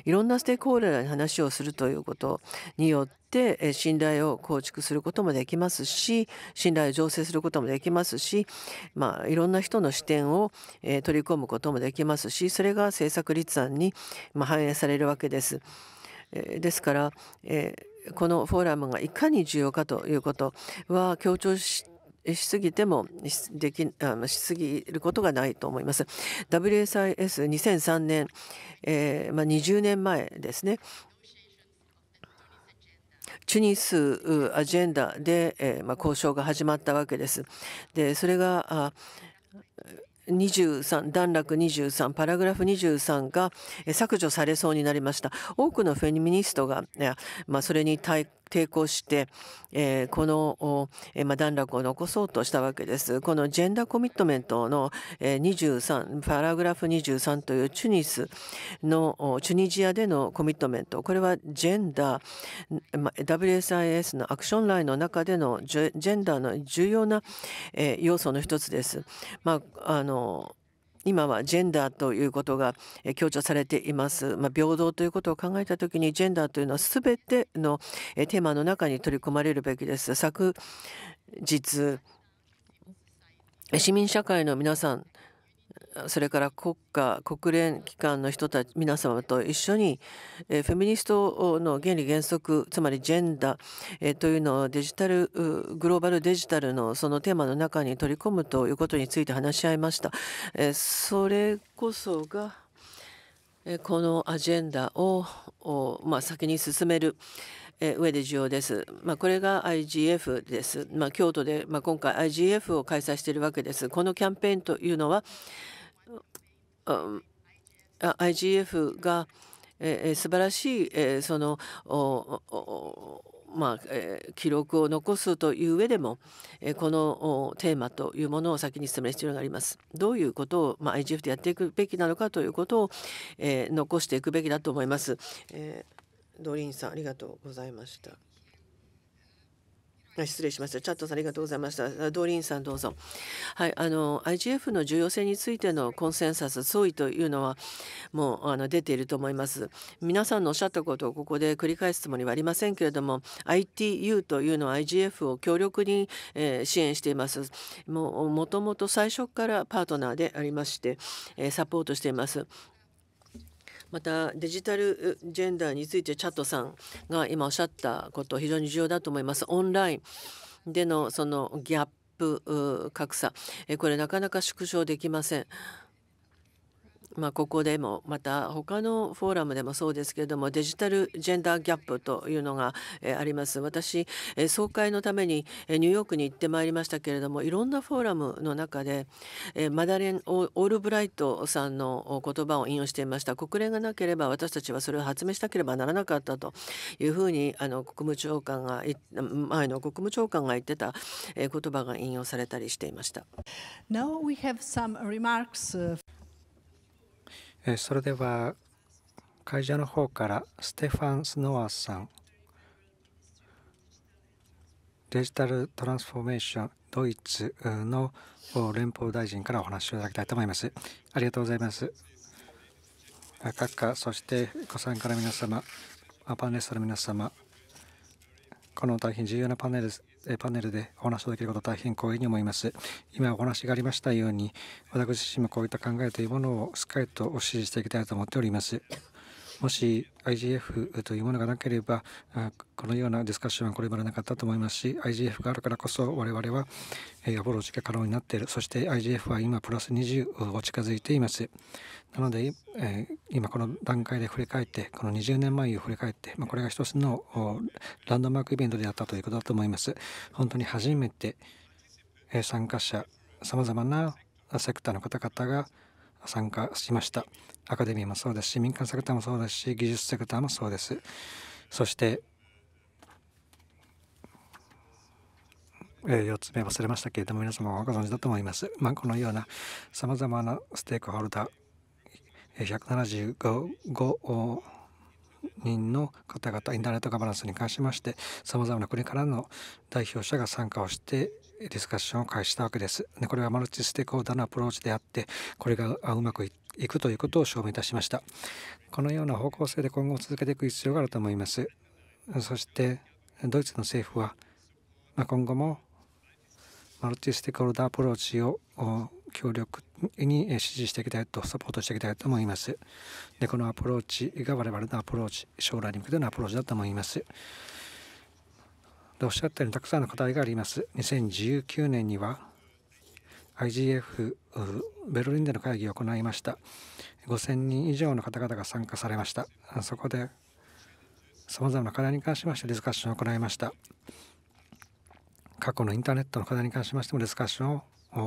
いろんなステークホルダーに話をするということによって、信頼を構築することもできますし信頼を醸成することもできますし、まあ、いろんな人の視点を、え取り込むこともできますしそれが政策立案に、ま反映されるわけです。えですから、えーこのフォーラムがいかに重要かということは強調ししすぎてもできしすぎることがないと思います。WSIS2003 年、えー、まあ、20年前ですね。チュニスアジェンダで、えー、まあ、交渉が始まったわけです。でそれが23段落23パラグラフ23が削除されそうになりました多くのフェミニストが、まあ、それに対抵抗して、えー、この、えーま段落を残そうとしたわけです。このジェンダーコミットメントの、えー、23パラグラフ23というチュニスのチュニジアでのコミットメントこれはジェンダー、ま WSIS のアクションラインの中でのジェンダーの重要な、えー、要素の一つです。まああの今はジェンダーということが強調されています。まあ、平等ということを考えた時にジェンダーというのは全てのテーマの中に取り込まれるべきです。昨日市民社会の皆さんそれから国家国連機関の人たち皆様と一緒にフェミニストの原理原則つまりジェンダーというのをデジタルグローバルデジタルのそのテーマの中に取り込むということについて話し合いました。それこそがこのアジェンダを、先に進める。上で重要です。まあ、これが IGF です。まあ、京都で、まあ、今回 IGF を開催しているわけです。このキャンペーンというのは、IGF が素晴らしいそのまあ、記録を残すという上でも、このテーマというものを先に進める必要があります。どういうことを、まあ、IGF でやっていくべきなのかということを、えー、残していくべきだと思います。えー、ドリンさんありがとうございました。失礼しました。チャットさんありがとうございました。ドリンさんどうぞ。はい、あの IGF の重要性についてのコンセンサス総意というのはもうあの出ていると思います。皆さんのおっしゃったことをここで繰り返すつもりはありませんけれども、ITU というのは IGF を強力に、えー、支援しています。もうもともと最初からパートナーでありまして、えー、サポートしています。またデジタルジェンダーについてチャットさんが今おっしゃったこと非常に重要だと思います。オンラインでのそのギャップ格差これなかなか縮小できません。まあ、ここでもまた他のフォーラムでもそうですけれどもデジタルジェンダーギャップというのがあります私総会のためにニューヨークに行ってまいりましたけれどもいろんなフォーラムの中でマダレン・オールブライトさんの言葉を引用していました国連がなければ私たちはそれを発明しなければならなかったというふうにあの国務長官が前の国務長官が言ってた言葉が引用されたりしていました。えそれでは会場の方からステファン・スノアさんデジタルトランスフォーメーションドイツの連邦大臣からお話をいただきたいと思いますありがとうございます閣下そしてご参加の皆様パネリストの皆様この大変重要なパネルパネルでお話をできること大変光栄に思います。今お話がありましたように、私自身もこういった考えというものをしっかりと支持していきたいと思っております。もし IGF というものがなければこのようなディスカッションはこれまでなかったと思いますし IGF があるからこそ我々はアポロジーが可能になっているそして IGF は今プラス20を近づいていますなので、え今この段階で振り返ってこの20年前を振り返って、まこれが一つのランドマークイベントであったということだと思います本当に初めて参加者さまざまなセクターの方々が参加しましたアカデミーもそうですし民間セクターもそうですし技術セクターもそうですそして4つ目忘れましたけれども皆様ご存知だと思います。まあ、このようなさまざまなステークホルダー175人の方々インターネットガバナンスに関しましてさまざまな国からの代表者が参加をしてディスカッションを開始したわけです。これはマルチステークホルダーのアプローチであってこれがうまくいっいくということを証明いたしましたこのような方向性で今後続けていく必要があると思いますそしてドイツの政府は今後もマルチステークホルダーアプローチを強力に支持していきたいとサポートしていきたいと思いますでこのアプローチが我々のアプローチ将来に向けてのアプローチだと思いますでおっしゃったようにたくさんの課題があります2019年には IGF ベルリンでの会議を行いました5000人以上の方々が参加されましたそこでさまざまな課題に関しましてディスカッションを行いました過去のインターネットの課題に関しましてもディスカッション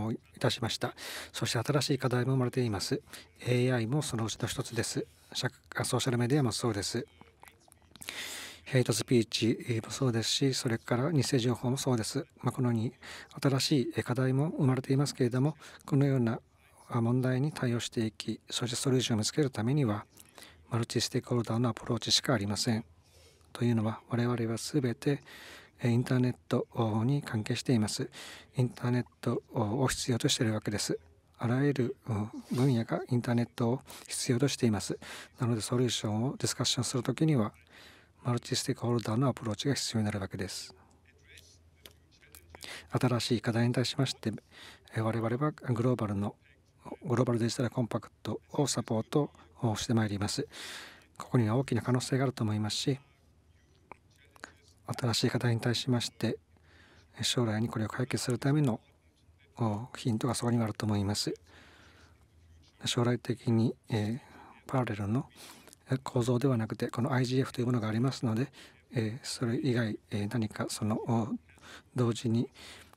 をいたしましたそして新しい課題も生まれています AI もそのうちの一つです社ソーシャルメディアもそうですヘイトスピーチもそうですし、それから偽情報もそうです。まあ、このように新しい課題も生まれていますけれども、このような問題に対応していき、そしてソリューションを見つけるためには、マルチステークホルダーのアプローチしかありません。というのは、我々は全てインターネットに関係しています。インターネットを必要としているわけです。あらゆる分野がインターネットを必要としています。なのでソリューションをディスカッションするときにはマルチステークホルダーのアプローチが必要になるわけです。新しい課題に対しまして我々はグローバルのグローバルデジタルコンパクトをサポートをしてまいります。ここには大きな可能性があると思いますし新しい課題に対しまして将来にこれを解決するためのヒントがそこにはあると思います。将来的に、えー、パラレルの構造ではなくてこの IGF というものがありますので、えー、それ以外、えー、何かその同時に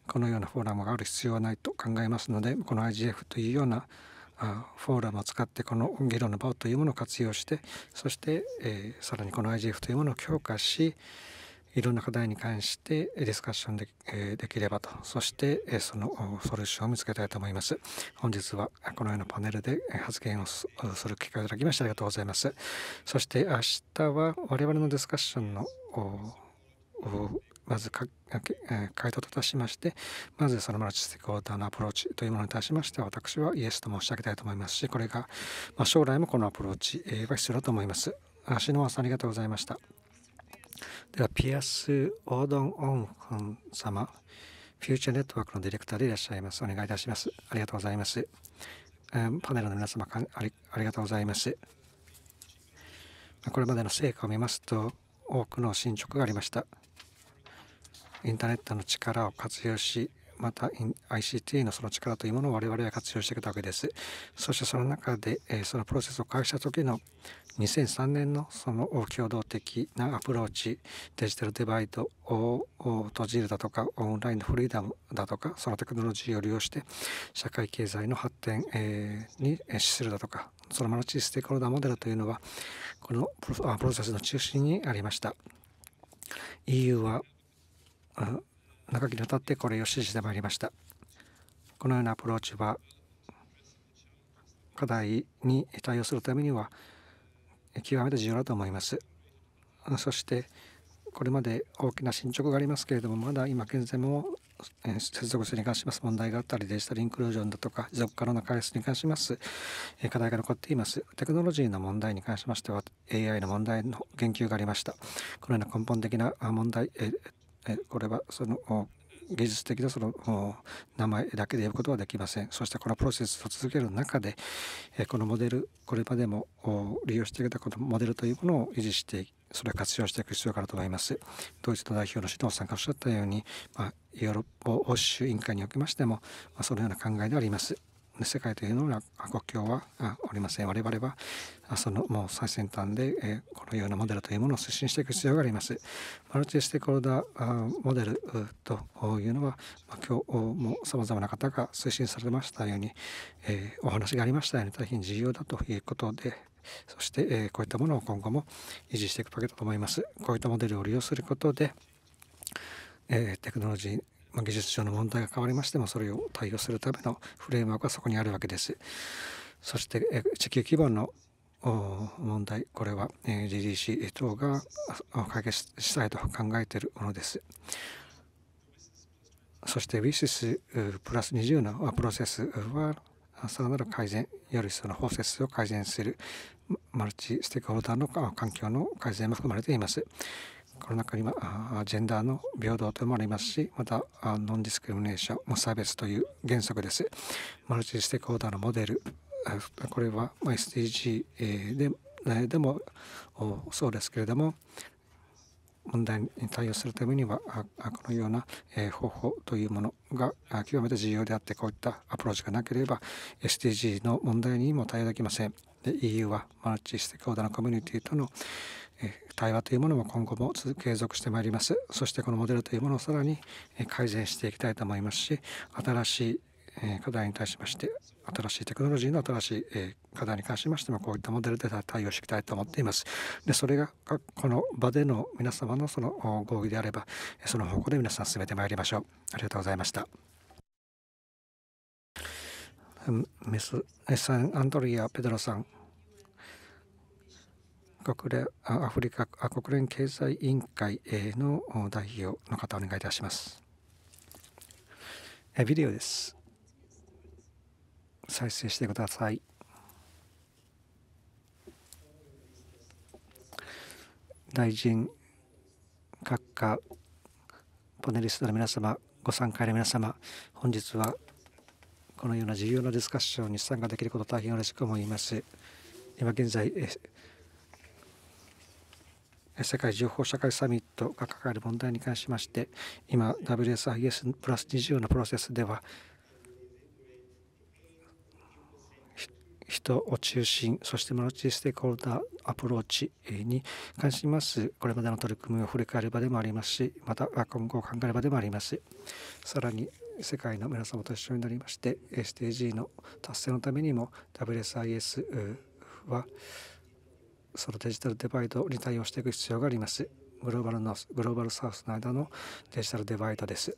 このようなフォーラムがある必要はないと考えますのでこの IGF というようなフォーラムを使ってこの議論の場というものを活用してそして、えー、さらにこの IGF というものを強化し、いろんな課題に関してディスカッションで,、できればとそして、そのソリューションを見つけたいと思います本日はこのようなパネルで発言をする機会をいただきましてありがとうございますそして明日は我々のディスカッションのまず回答といたしましてまずそのマルチステークオーダーのアプローチというものに対しましては私はイエスと申し上げたいと思いますしこれが、ま将来もこのアプローチが必要だと思います。足のさんありがとうございました。では、ピアス・オードン・オンフン様、フューチャーネットワークのディレクターでいらっしゃいます。お願いいたします。ありがとうございます。えー、パネルの皆様あり、ありがとうございます。これまでの成果を見ますと、多くの進捗がありました。インターネットの力を活用し、また ICT のその力というものを我々は活用してきたわけです。そしてその中で、えー、そのプロセスを開始した時の2003年のその共同的なアプローチデジタルデバイドを閉じるだとかオンラインのフリーダムだとかそのテクノロジーを利用して社会経済の発展、えに資するだとかそのマルチステークホルダーモデルというのはこのプロセスの中心にありました EU は長きにわたってこれを支持してまいりましたこのようなアプローチは課題に対応するためには極めて重要だと思います。そしてこれまで大きな進捗がありますけれどもまだ今現在も接続性に関します問題があったりデジタルインクルージョンだとか持続可能な開発に関します課題が残っていますテクノロジーの問題に関しましては AI の問題の言及がありましたこのような根本的な問題これはその技術的なその名前だけで呼ぶことはできませんそしてこのプロセスを続ける中でこのモデルこれまでも利用してきたこのモデルというものを維持してそれを活用していく必要があると思いますドイツの代表の首藤さんがおっしゃったように、まあ、ヨーロッパ欧州委員会におきましても、まあ、そのような考えであります。世界というのは国境はおりません我々はそのもう最先端で、えこのようなモデルというものを推進していく必要がありますマルチステークホルダーモデルというのは、ま今日もさまざまな方が推進されましたように、えお話がありましたように大変重要だということでそして、えこういったものを今後も維持していくわけだと思いますこういったモデルを利用することでえテクノロジー技術上の問題が変わりましてもそれを対応するためのフレームワークがそこにあるわけです。そして地球規模の問題これは GDC 等が解決したいと考えているものです。そして WISIS プラス20のプロセスはさらなる改善よりその法説を改善するマルチステークホルダーの環境の改善も含まれています。この中にはジェンダーの平等というのもありますしまたノンディスクリミネーション無差別という原則ですマルチステークホルダーのモデルこれは SDG ででもそうですけれども問題に対応するためにはこのような方法というものが極めて重要であってこういったアプローチがなければ SDG の問題にも対応できません。EU はマルチステークホルダーのコミュニティとの対話というものも今後も継続してまいりますそしてこのモデルというものをさらに改善していきたいと思いますし新しい課題に対しまして新しいテクノロジーの新しい課題に関しましてもこういったモデルで対応していきたいと思っていますでそれがこの場での皆様のその合議であればその方向で皆さん進めてまいりましょうありがとうございましたメスエサン・アンドリア・ペドロさん国連アフリカ国連経済委員会の代表の方お願いいたします。ビデオです。再生してください。大臣、閣下、パネリストの皆様、ご参加の皆様、本日はこのような重要なディスカッションに参加できること大変嬉しく思います。今現在、世界情報社会サミットが関わる問題に関しまして今 WSIS プラス20のプロセスでは人を中心そしてマルチステークホルダーアプローチに関しますこれまでの取り組みを振り返る場でもありますしまた今後を考える場でもありますさらに世界の皆様と一緒になりまして SDG の達成のためにも WSIS はそのデジタルデバイドに対応していく必要があります。グローバルのグローバルサウスの間のデジタルデバイドです。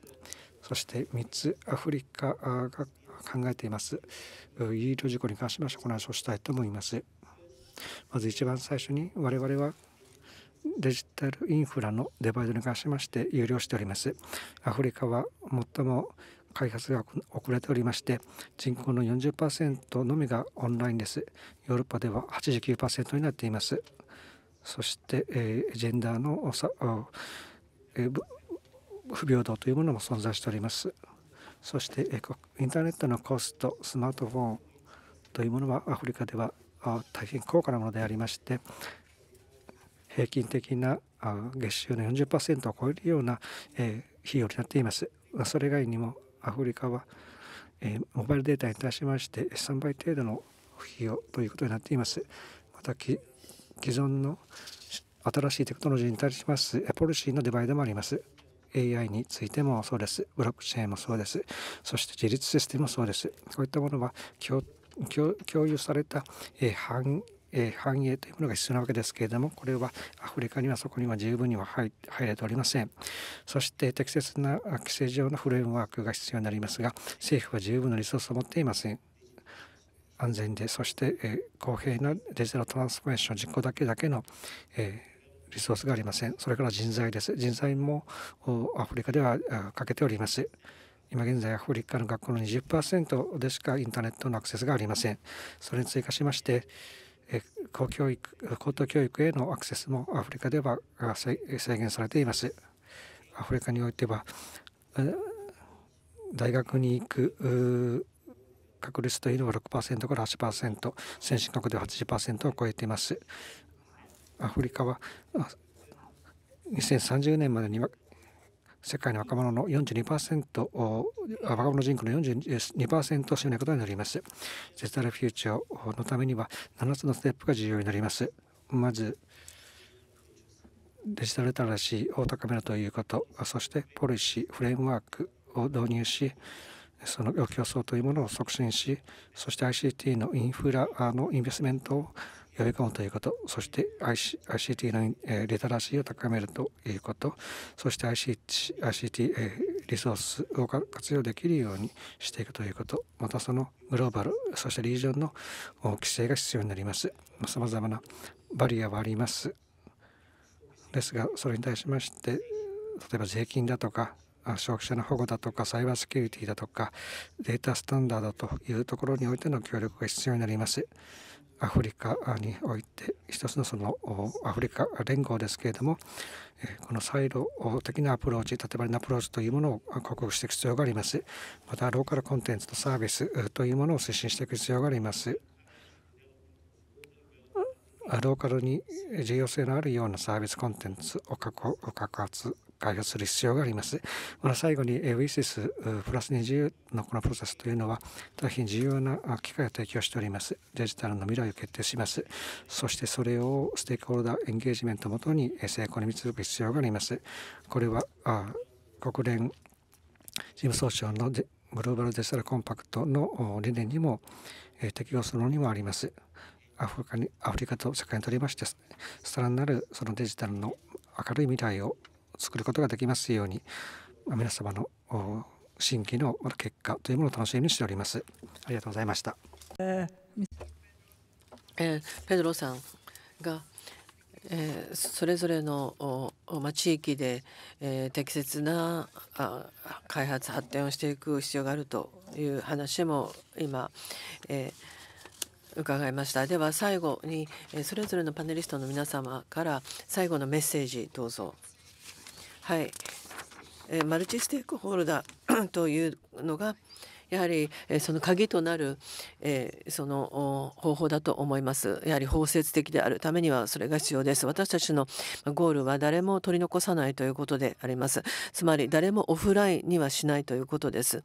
そして3つ、アフリカが考えています。医療事故に関しましてお話をしたいと思います。まず一番最初に我々はデジタルインフラのデバイドに関しまして有料しております。アフリカは最も開発が遅れておりまして人口の40%のみがオンラインですヨーロッパでは89%になっていますそして、えー、ジェンダーのさ、えー、不平等というものも存在しておりますそして、えー、インターネットのコストスマートフォンというものはアフリカでは大変高価なものでありまして平均的な月収の40%を超えるような、えー、費用になっています。それ以外にもアフリカは、えー、モバイルデータに対しまして3倍程度の費用ということになっています。また既存の新しいテクノロジーに対しますポリシーのデバイドもあります。AI についてもそうです。ブロックチェーンもそうです。そして自立システムもそうです。こういったものは共有された、えー、え繁栄というものが必要なわけですけれどもこれはアフリカにはそこには十分には入れておりませんそして適切な規制上のフレームワークが必要になりますが政府は十分なリソースを持っていません安全でそして、え公平なデジタルトランスフォーメーション実行だけだけの、えリソースがありませんそれから人材です人材もアフリカでは欠けております今現在アフリカの学校の20%でしかインターネットのアクセスがありませんそれに追加しまして公教育高等教育へのアクセスもアフリカでは制限されていますアフリカにおいては大学に行く確率というのは6%から8%先進国では80%を超えていますアフリカは2030年までには世界の若者の42%若者人口の42%を占めることになりますデジタルフューチャーのためには7つのステップが重要になりますまずデジタルタラシーを高めるということそしてポリシーフレームワークを導入しその競争というものを促進しそして ICT のインフラのインベストメントを呼び込むということそして ICT の、リテラシーを高めるということそして ICT, リソースを活用できるようにしていくということまたそのグローバルそしてリージョンの規制が必要になりますさまざまなバリアはありますですがそれに対しまして例えば税金だとか消費者の保護だとかサイバーセキュリティだとかデータスタンダードというところにおいての協力が必要になります。アフリカにおいて一つのそのアフリカ連合ですけれどもこのサイロ的なアプローチ縦張りのアプローチというものを克服していく必要がありますまたローカルコンテンツとサービスというものを推進していく必要がありますローカルに重要性のあるようなサービスコンテンツを確保確発開発する必要があります。また最後に、ウィシスプラス20のこのプロセスというのは、大変重要な機会を提供しております。デジタルの未来を決定します。そしてそれをステークホルダーエンゲージメントをもとに成功に導く必要があります。これは、国連事務総長のグローバルデジタルコンパクトの理念にも適用するのにもあります。アフリカにアフリカと世界にとりましてさらなるそのデジタルの明るい未来を作ることができますように皆様の新規の結果というものを楽しみにしております。ありがとうございました。えー、えー、ペドロさんが、えー、それぞれのま地域で、えー、適切なあ開発発展をしていく必要があるという話も今、えー、伺いましたでは最後にそれぞれのパネリストの皆様から最後のメッセージどうぞ。はい、えー、マルチステークホルダー というのがやはり、えー、その鍵となる、えー、その方法だと思います。やはり包摂的であるためにはそれが必要です。私たちのゴールは誰も取り残さないということであります。つまり誰もオフラインにはしないということです。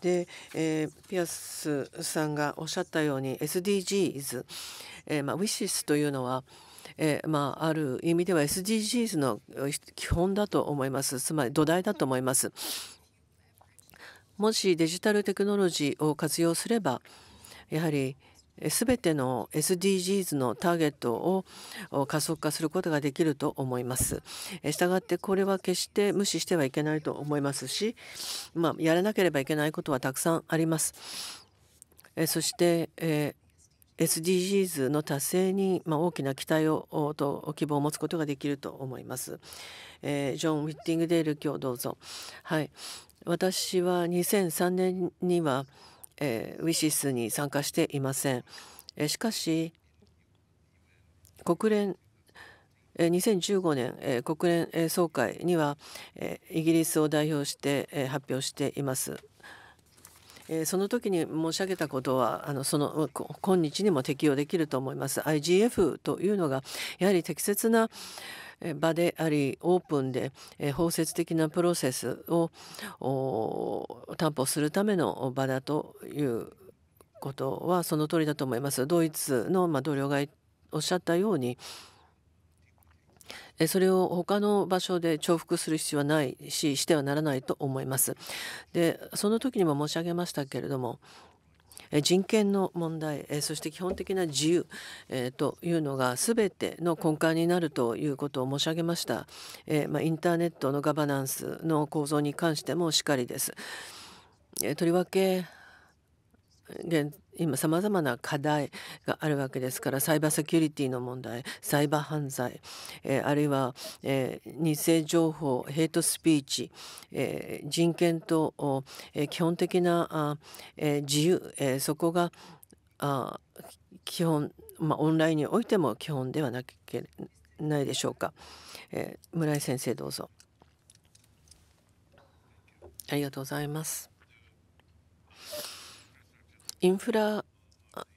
で、えー、ピアスさんがおっしゃったように SDGs、えまあ、ウィシスというのは、えー、まあ、ある意味では SDGs の基本だと思います。つまり土台だと思います。もしデジタルテクノロジーを活用すれば、やはり全ての SDGs のターゲットを加速化することができると思います。したがってこれは決して無視してはいけないと思いますし、まあ、やらなければいけないことはたくさんあります。そして、え SDGs の達成に、まあ、大きな期待をと希望を持つことができると思います。えー、ジョン・ウィッティングデール今日どうぞ。はい、私は2003年には、えー、ウィシスに参加していません。えー、しかし国連2015年国連総会にはイギリスを代表して発表しています。えー、その時に申し上げたことはあのその今日にも適用できると思います。IGF というのがやはり適切な場でありオープンで包摂的なプロセスを担保するための場だということはその通りだと思います。ドイツの、まあ、同僚がおっしゃったようにそれを他の場所で重複する必要はないししてはならないと思います。でその時にも申し上げましたけれども人権の問題そして基本的な自由、えというのが全ての根幹になるということを申し上げました、えまインターネットのガバナンスの構造に関してもしっかりです。とりわけ現今さまざまな課題があるわけですからサイバーセキュリティの問題サイバー犯罪、えー、あるいは、えー、偽情報ヘイトスピーチ、えー、人権と、え基本的なあ、え自由、えそこがあ基本、まあ、オンラインにおいても基本ではなけないでしょうか、え村井先生どうぞ。ありがとうございます。インフラ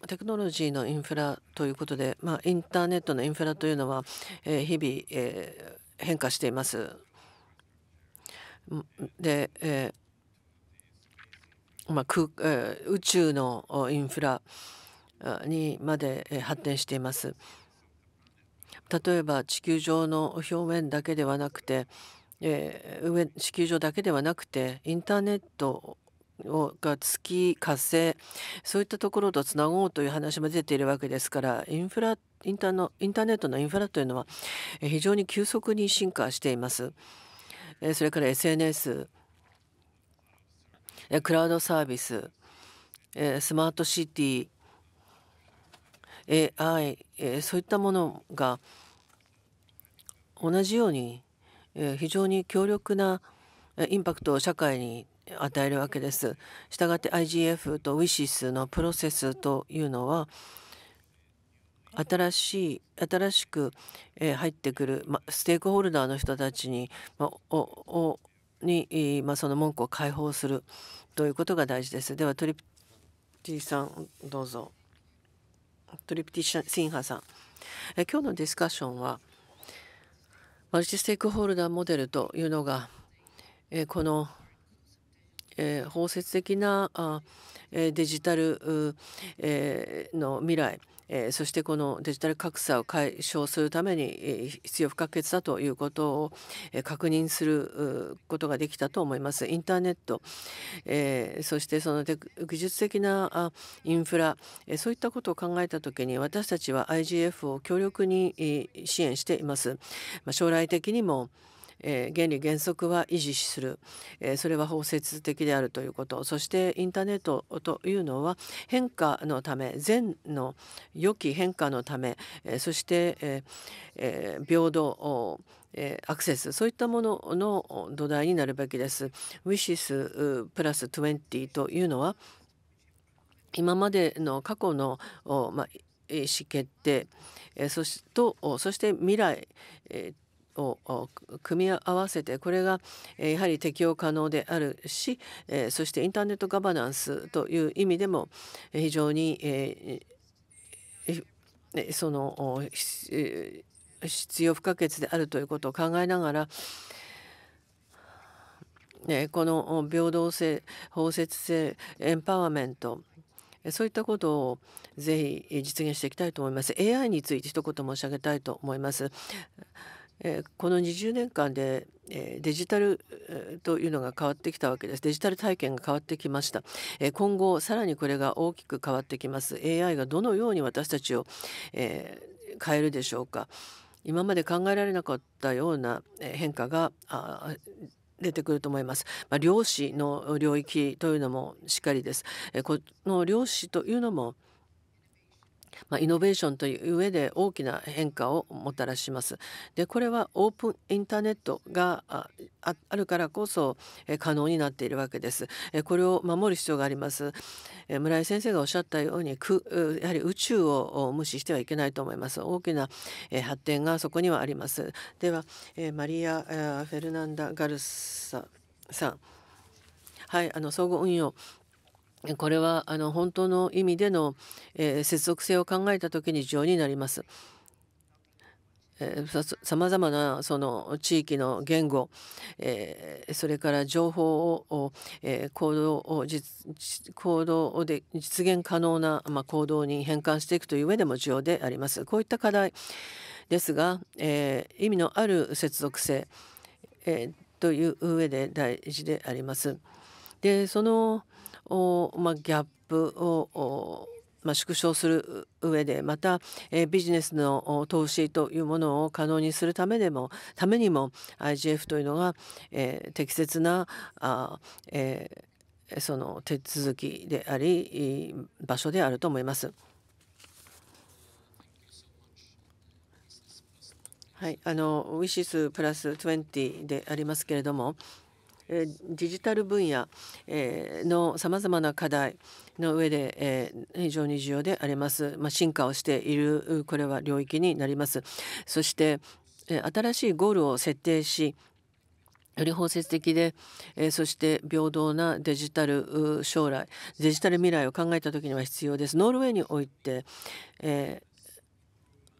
テクノロジーのインフラということで、まあ、インターネットのインフラというのは、えー、日々、えー、変化しています。で、えーまあ空えー、宇宙のインフラにまで発展しています。例えば地球上の表面だけではなくて、えー、地球上だけではなくてインターネットをが月火星そういったところとつなごうという話も出ているわけですからインフラインターのインターネットのインフラというのは非常に急速に進化しています。それから SNS クラウドサービススマートシティ AI そういったものが同じように非常に強力なインパクトを社会に与えるわけです。したがって IGF とウィシスのプロセスというのは新しい新しく入ってくる、ま、ステークホルダーの人たちに,、ま、にま、その文句を解放するということが大事です。ではトリプティさんどうぞ。トリプティシンハさん。え今日のディスカッションはマルチステークホルダーモデルというのがえこのえ包摂的なあ、えデジタル、の未来えそしてこのデジタル格差を解消するために必要不可欠だということを確認することができたと思います。インターネット、えそしてその技術的なインフラ、えそういったことを考えた時に私たちは IGF を強力に支援しています。ま将来的にもえー、原理原則は維持する、えー、それは包摂的であるということそしてインターネットというのは変化のため善の良き変化のため、えー、そして、ええー、平等アクセスそういったものの土台になるべきです。Wishes プラス20というのは今までの過去の、まあ、意思決定そしとそして未来を組み合わせてこれがやはり適用可能であるしそしてインターネットガバナンスという意味でも非常にその必要不可欠であるということを考えながらこの平等性包摂性エンパワーメントそういったことをぜひ実現していきたいと思います。AI について一言申し上げたいと思います。えこの20年間でえデジタルというのが変わってきたわけです。デジタル体験が変わってきました。え今後さらにこれが大きく変わってきます。AI がどのように私たちをえ変えるでしょうか。今まで考えられなかったような変化が出てくると思います。まあ、量子の領域というのもしっかりです。えこの量子というのもまあ、イノベーションという上で大きな変化をもたらします。でこれはオープンインターネットがあるからこそ可能になっているわけです。これを守る必要があります。村井先生がおっしゃったようにやはり宇宙を無視してはいけないと思います。大きな発展がそこにはあります。ではマリア・フェルナンダ・ガルサさん。はい、あの総合運用これはあの本当の意味での、えー、接続性を考えた時に重要になります。さまざまなその地域の言語、えー、それから情報を、えー、行動を実行動で実現可能な、まあ、行動に変換していくという上でも重要であります。こういった課題ですが、えー、意味のある接続性、えという上で大事であります。でそのお、まあ、ギャップをおまあ、縮小する上でまた、えー、ビジネスの投資というものを可能にするためでもためにも IGF というのが、えー、適切なあ、えー、その手続きであり場所であると思います。はい、あのウィシスプラス20でありますけれども。デジタル分野のさまざまな課題の上で非常に重要であります。まあ、進化をしているこれは領域になります。そして新しいゴールを設定しより包摂的で、えそして平等なデジタル将来デジタル未来を考えた時には必要です。ノルウェーにおいて、え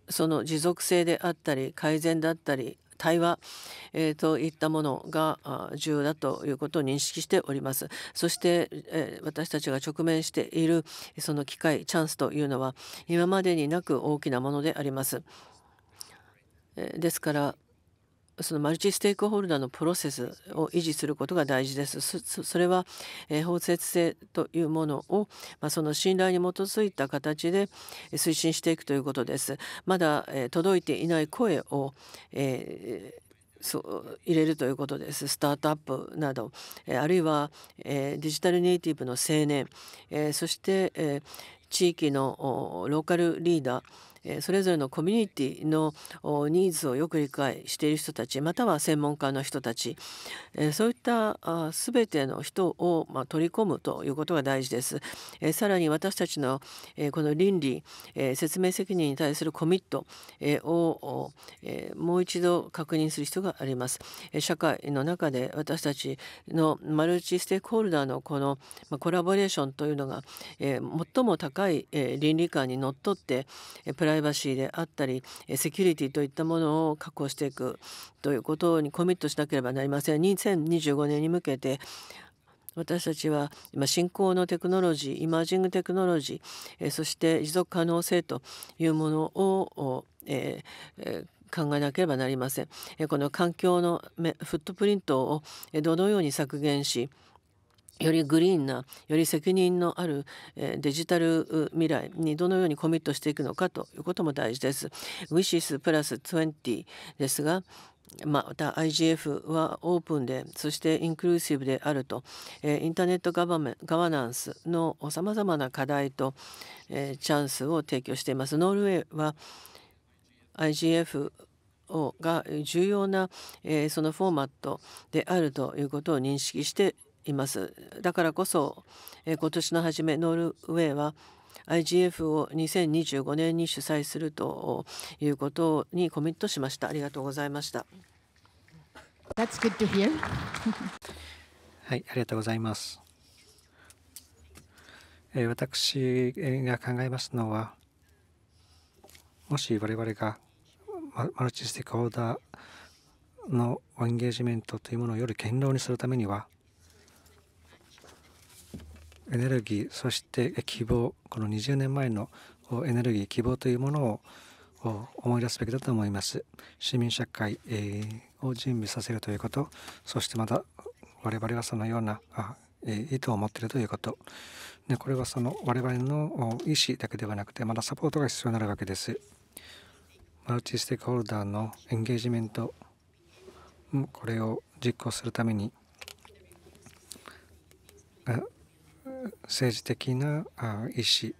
その持続性であったり改善だったり対話、えー、といったものが重要だということを認識しております。そして、えー、私たちが直面しているその機会チャンスというのは今までになく大きなものであります。ですからそのマルチステークホルダーのプロセスを維持することが大事です。それは、えー、包摂性というものを、まあ、その信頼に基づいた形で推進していくということです。まだ、えー、届いていない声を、えーそう入れるということです。スタートアップなど、えー、あるいは、えー、デジタルネイティブの青年、えー、そして、えー、地域のローカルリーダーそれぞれのコミュニティのニーズをよく理解している人たちまたは専門家の人たちそういった全ての人を取り込むということが大事です。さらに私たちのこの倫理説明責任に対するコミットをもう一度確認する必要があります。社会の中で私たちのマルチステークホルダーのこのコラボレーションというのが最も高い倫理観にのっとってプラライバシーであったりセキュリティといったものを確保していくということにコミットしなければなりません。2025年に向けて私たちは今新興のテクノロジーイマージングテクノロジーそして持続可能性というものを、えー、考えなければなりません。この環境のフットプリントをどのように削減しよりグリーンなより責任のあるデジタル未来にどのようにコミットしていくのかということも大事です。ウィシスプラス20ですがまた IGF はオープンでそしてインクルーシブであるとインターネットガバメガバナンスのさまざまな課題とチャンスを提供しています。ノルウェーは IGF が重要な、えそのフォーマットであるということを認識しています。だからこそ、え今年の初めノルウェーは IGF を2025年に主催するということにコミットしました。ありがとうございました。That's good to hear. はい、ありがとうございます。え私が考えますのは、もし我々がマルチステークホルダーのエンゲージメントというものをより堅牢にするためには、エネルギーそして希望この20年前のエネルギー希望というものを思い出すべきだと思います市民社会を準備させるということそしてまた我々はそのような意図を持っているということでこれはその我々の意思だけではなくてまだサポートが必要になるわけですマルチステークホルダーのエンゲージメントこれを実行するために政治的な意思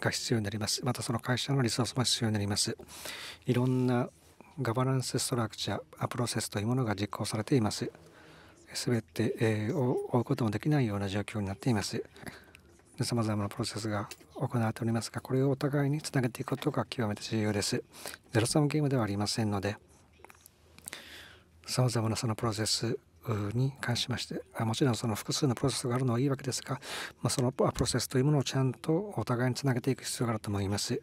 が必要になりますまたその会社のリソースも必要になりますいろんなガバナンスストラクチャープロセスというものが実行されています全てを追うこともできないような状況になっていますさまざまなプロセスが行われておりますがこれをお互いにつなげていくことが極めて重要ですゼロサムゲームではありませんのでさまざまなそのプロセスに関しましてもちろんその複数のプロセスがあるのはいいわけですが、まあ、そのプロセスというものをちゃんとお互いにつなげていく必要があると思います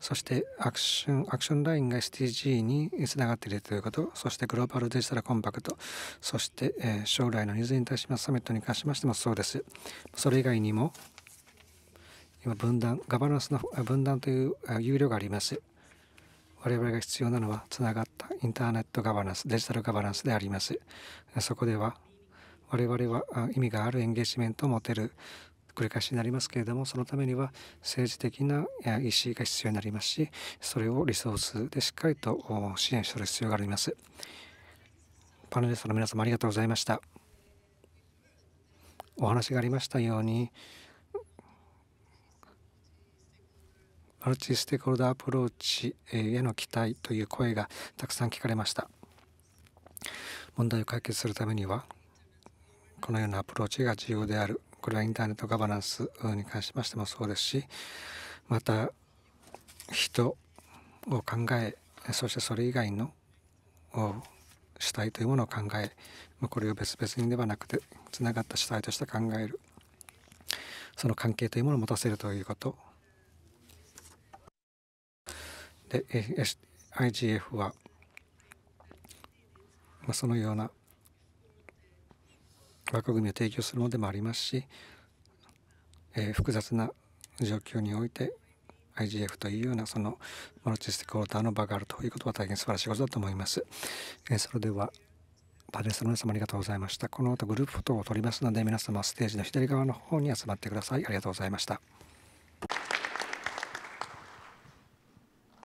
そしてアクションアクションラインが SDG につながっているということそしてグローバルデジタルコンパクトそして、え将来のニーズに対しますサミットに関しましてもそうですそれ以外にも今分断ガバナンスの分断という有料があります我々が必要なのはつながったインターネットガバナンスデジタルガバナンスでありますそこでは我々は意味があるエンゲージメントを持てる繰り返しになりますけれどもそのためには政治的な意思が必要になりますしそれをリソースでしっかりと支援する必要がありますパネリストの皆様ありがとうございましたお話がありましたようにマルチステークホルダーアプローチへの期待という声がたくさん聞かれました問題を解決するためにはこのようなアプローチが重要であるこれはインターネットガバナンスに関しましてもそうですしまた人を考えそしてそれ以外の主体というものを考えこれを別々にではなくてつながった主体として考えるその関係というものを持たせるということで IGF は、まあ、そのような枠組みを提供するのでもありますし、えー、複雑な状況において IGF というようなそのマルチステークホルダーの場があるということは大変素晴らしいことだと思います。えー、それではパレスの皆様ありがとうございました。この後グループフォトを撮りますので皆様ステージの左側の方に集まってください。ありがとうございました。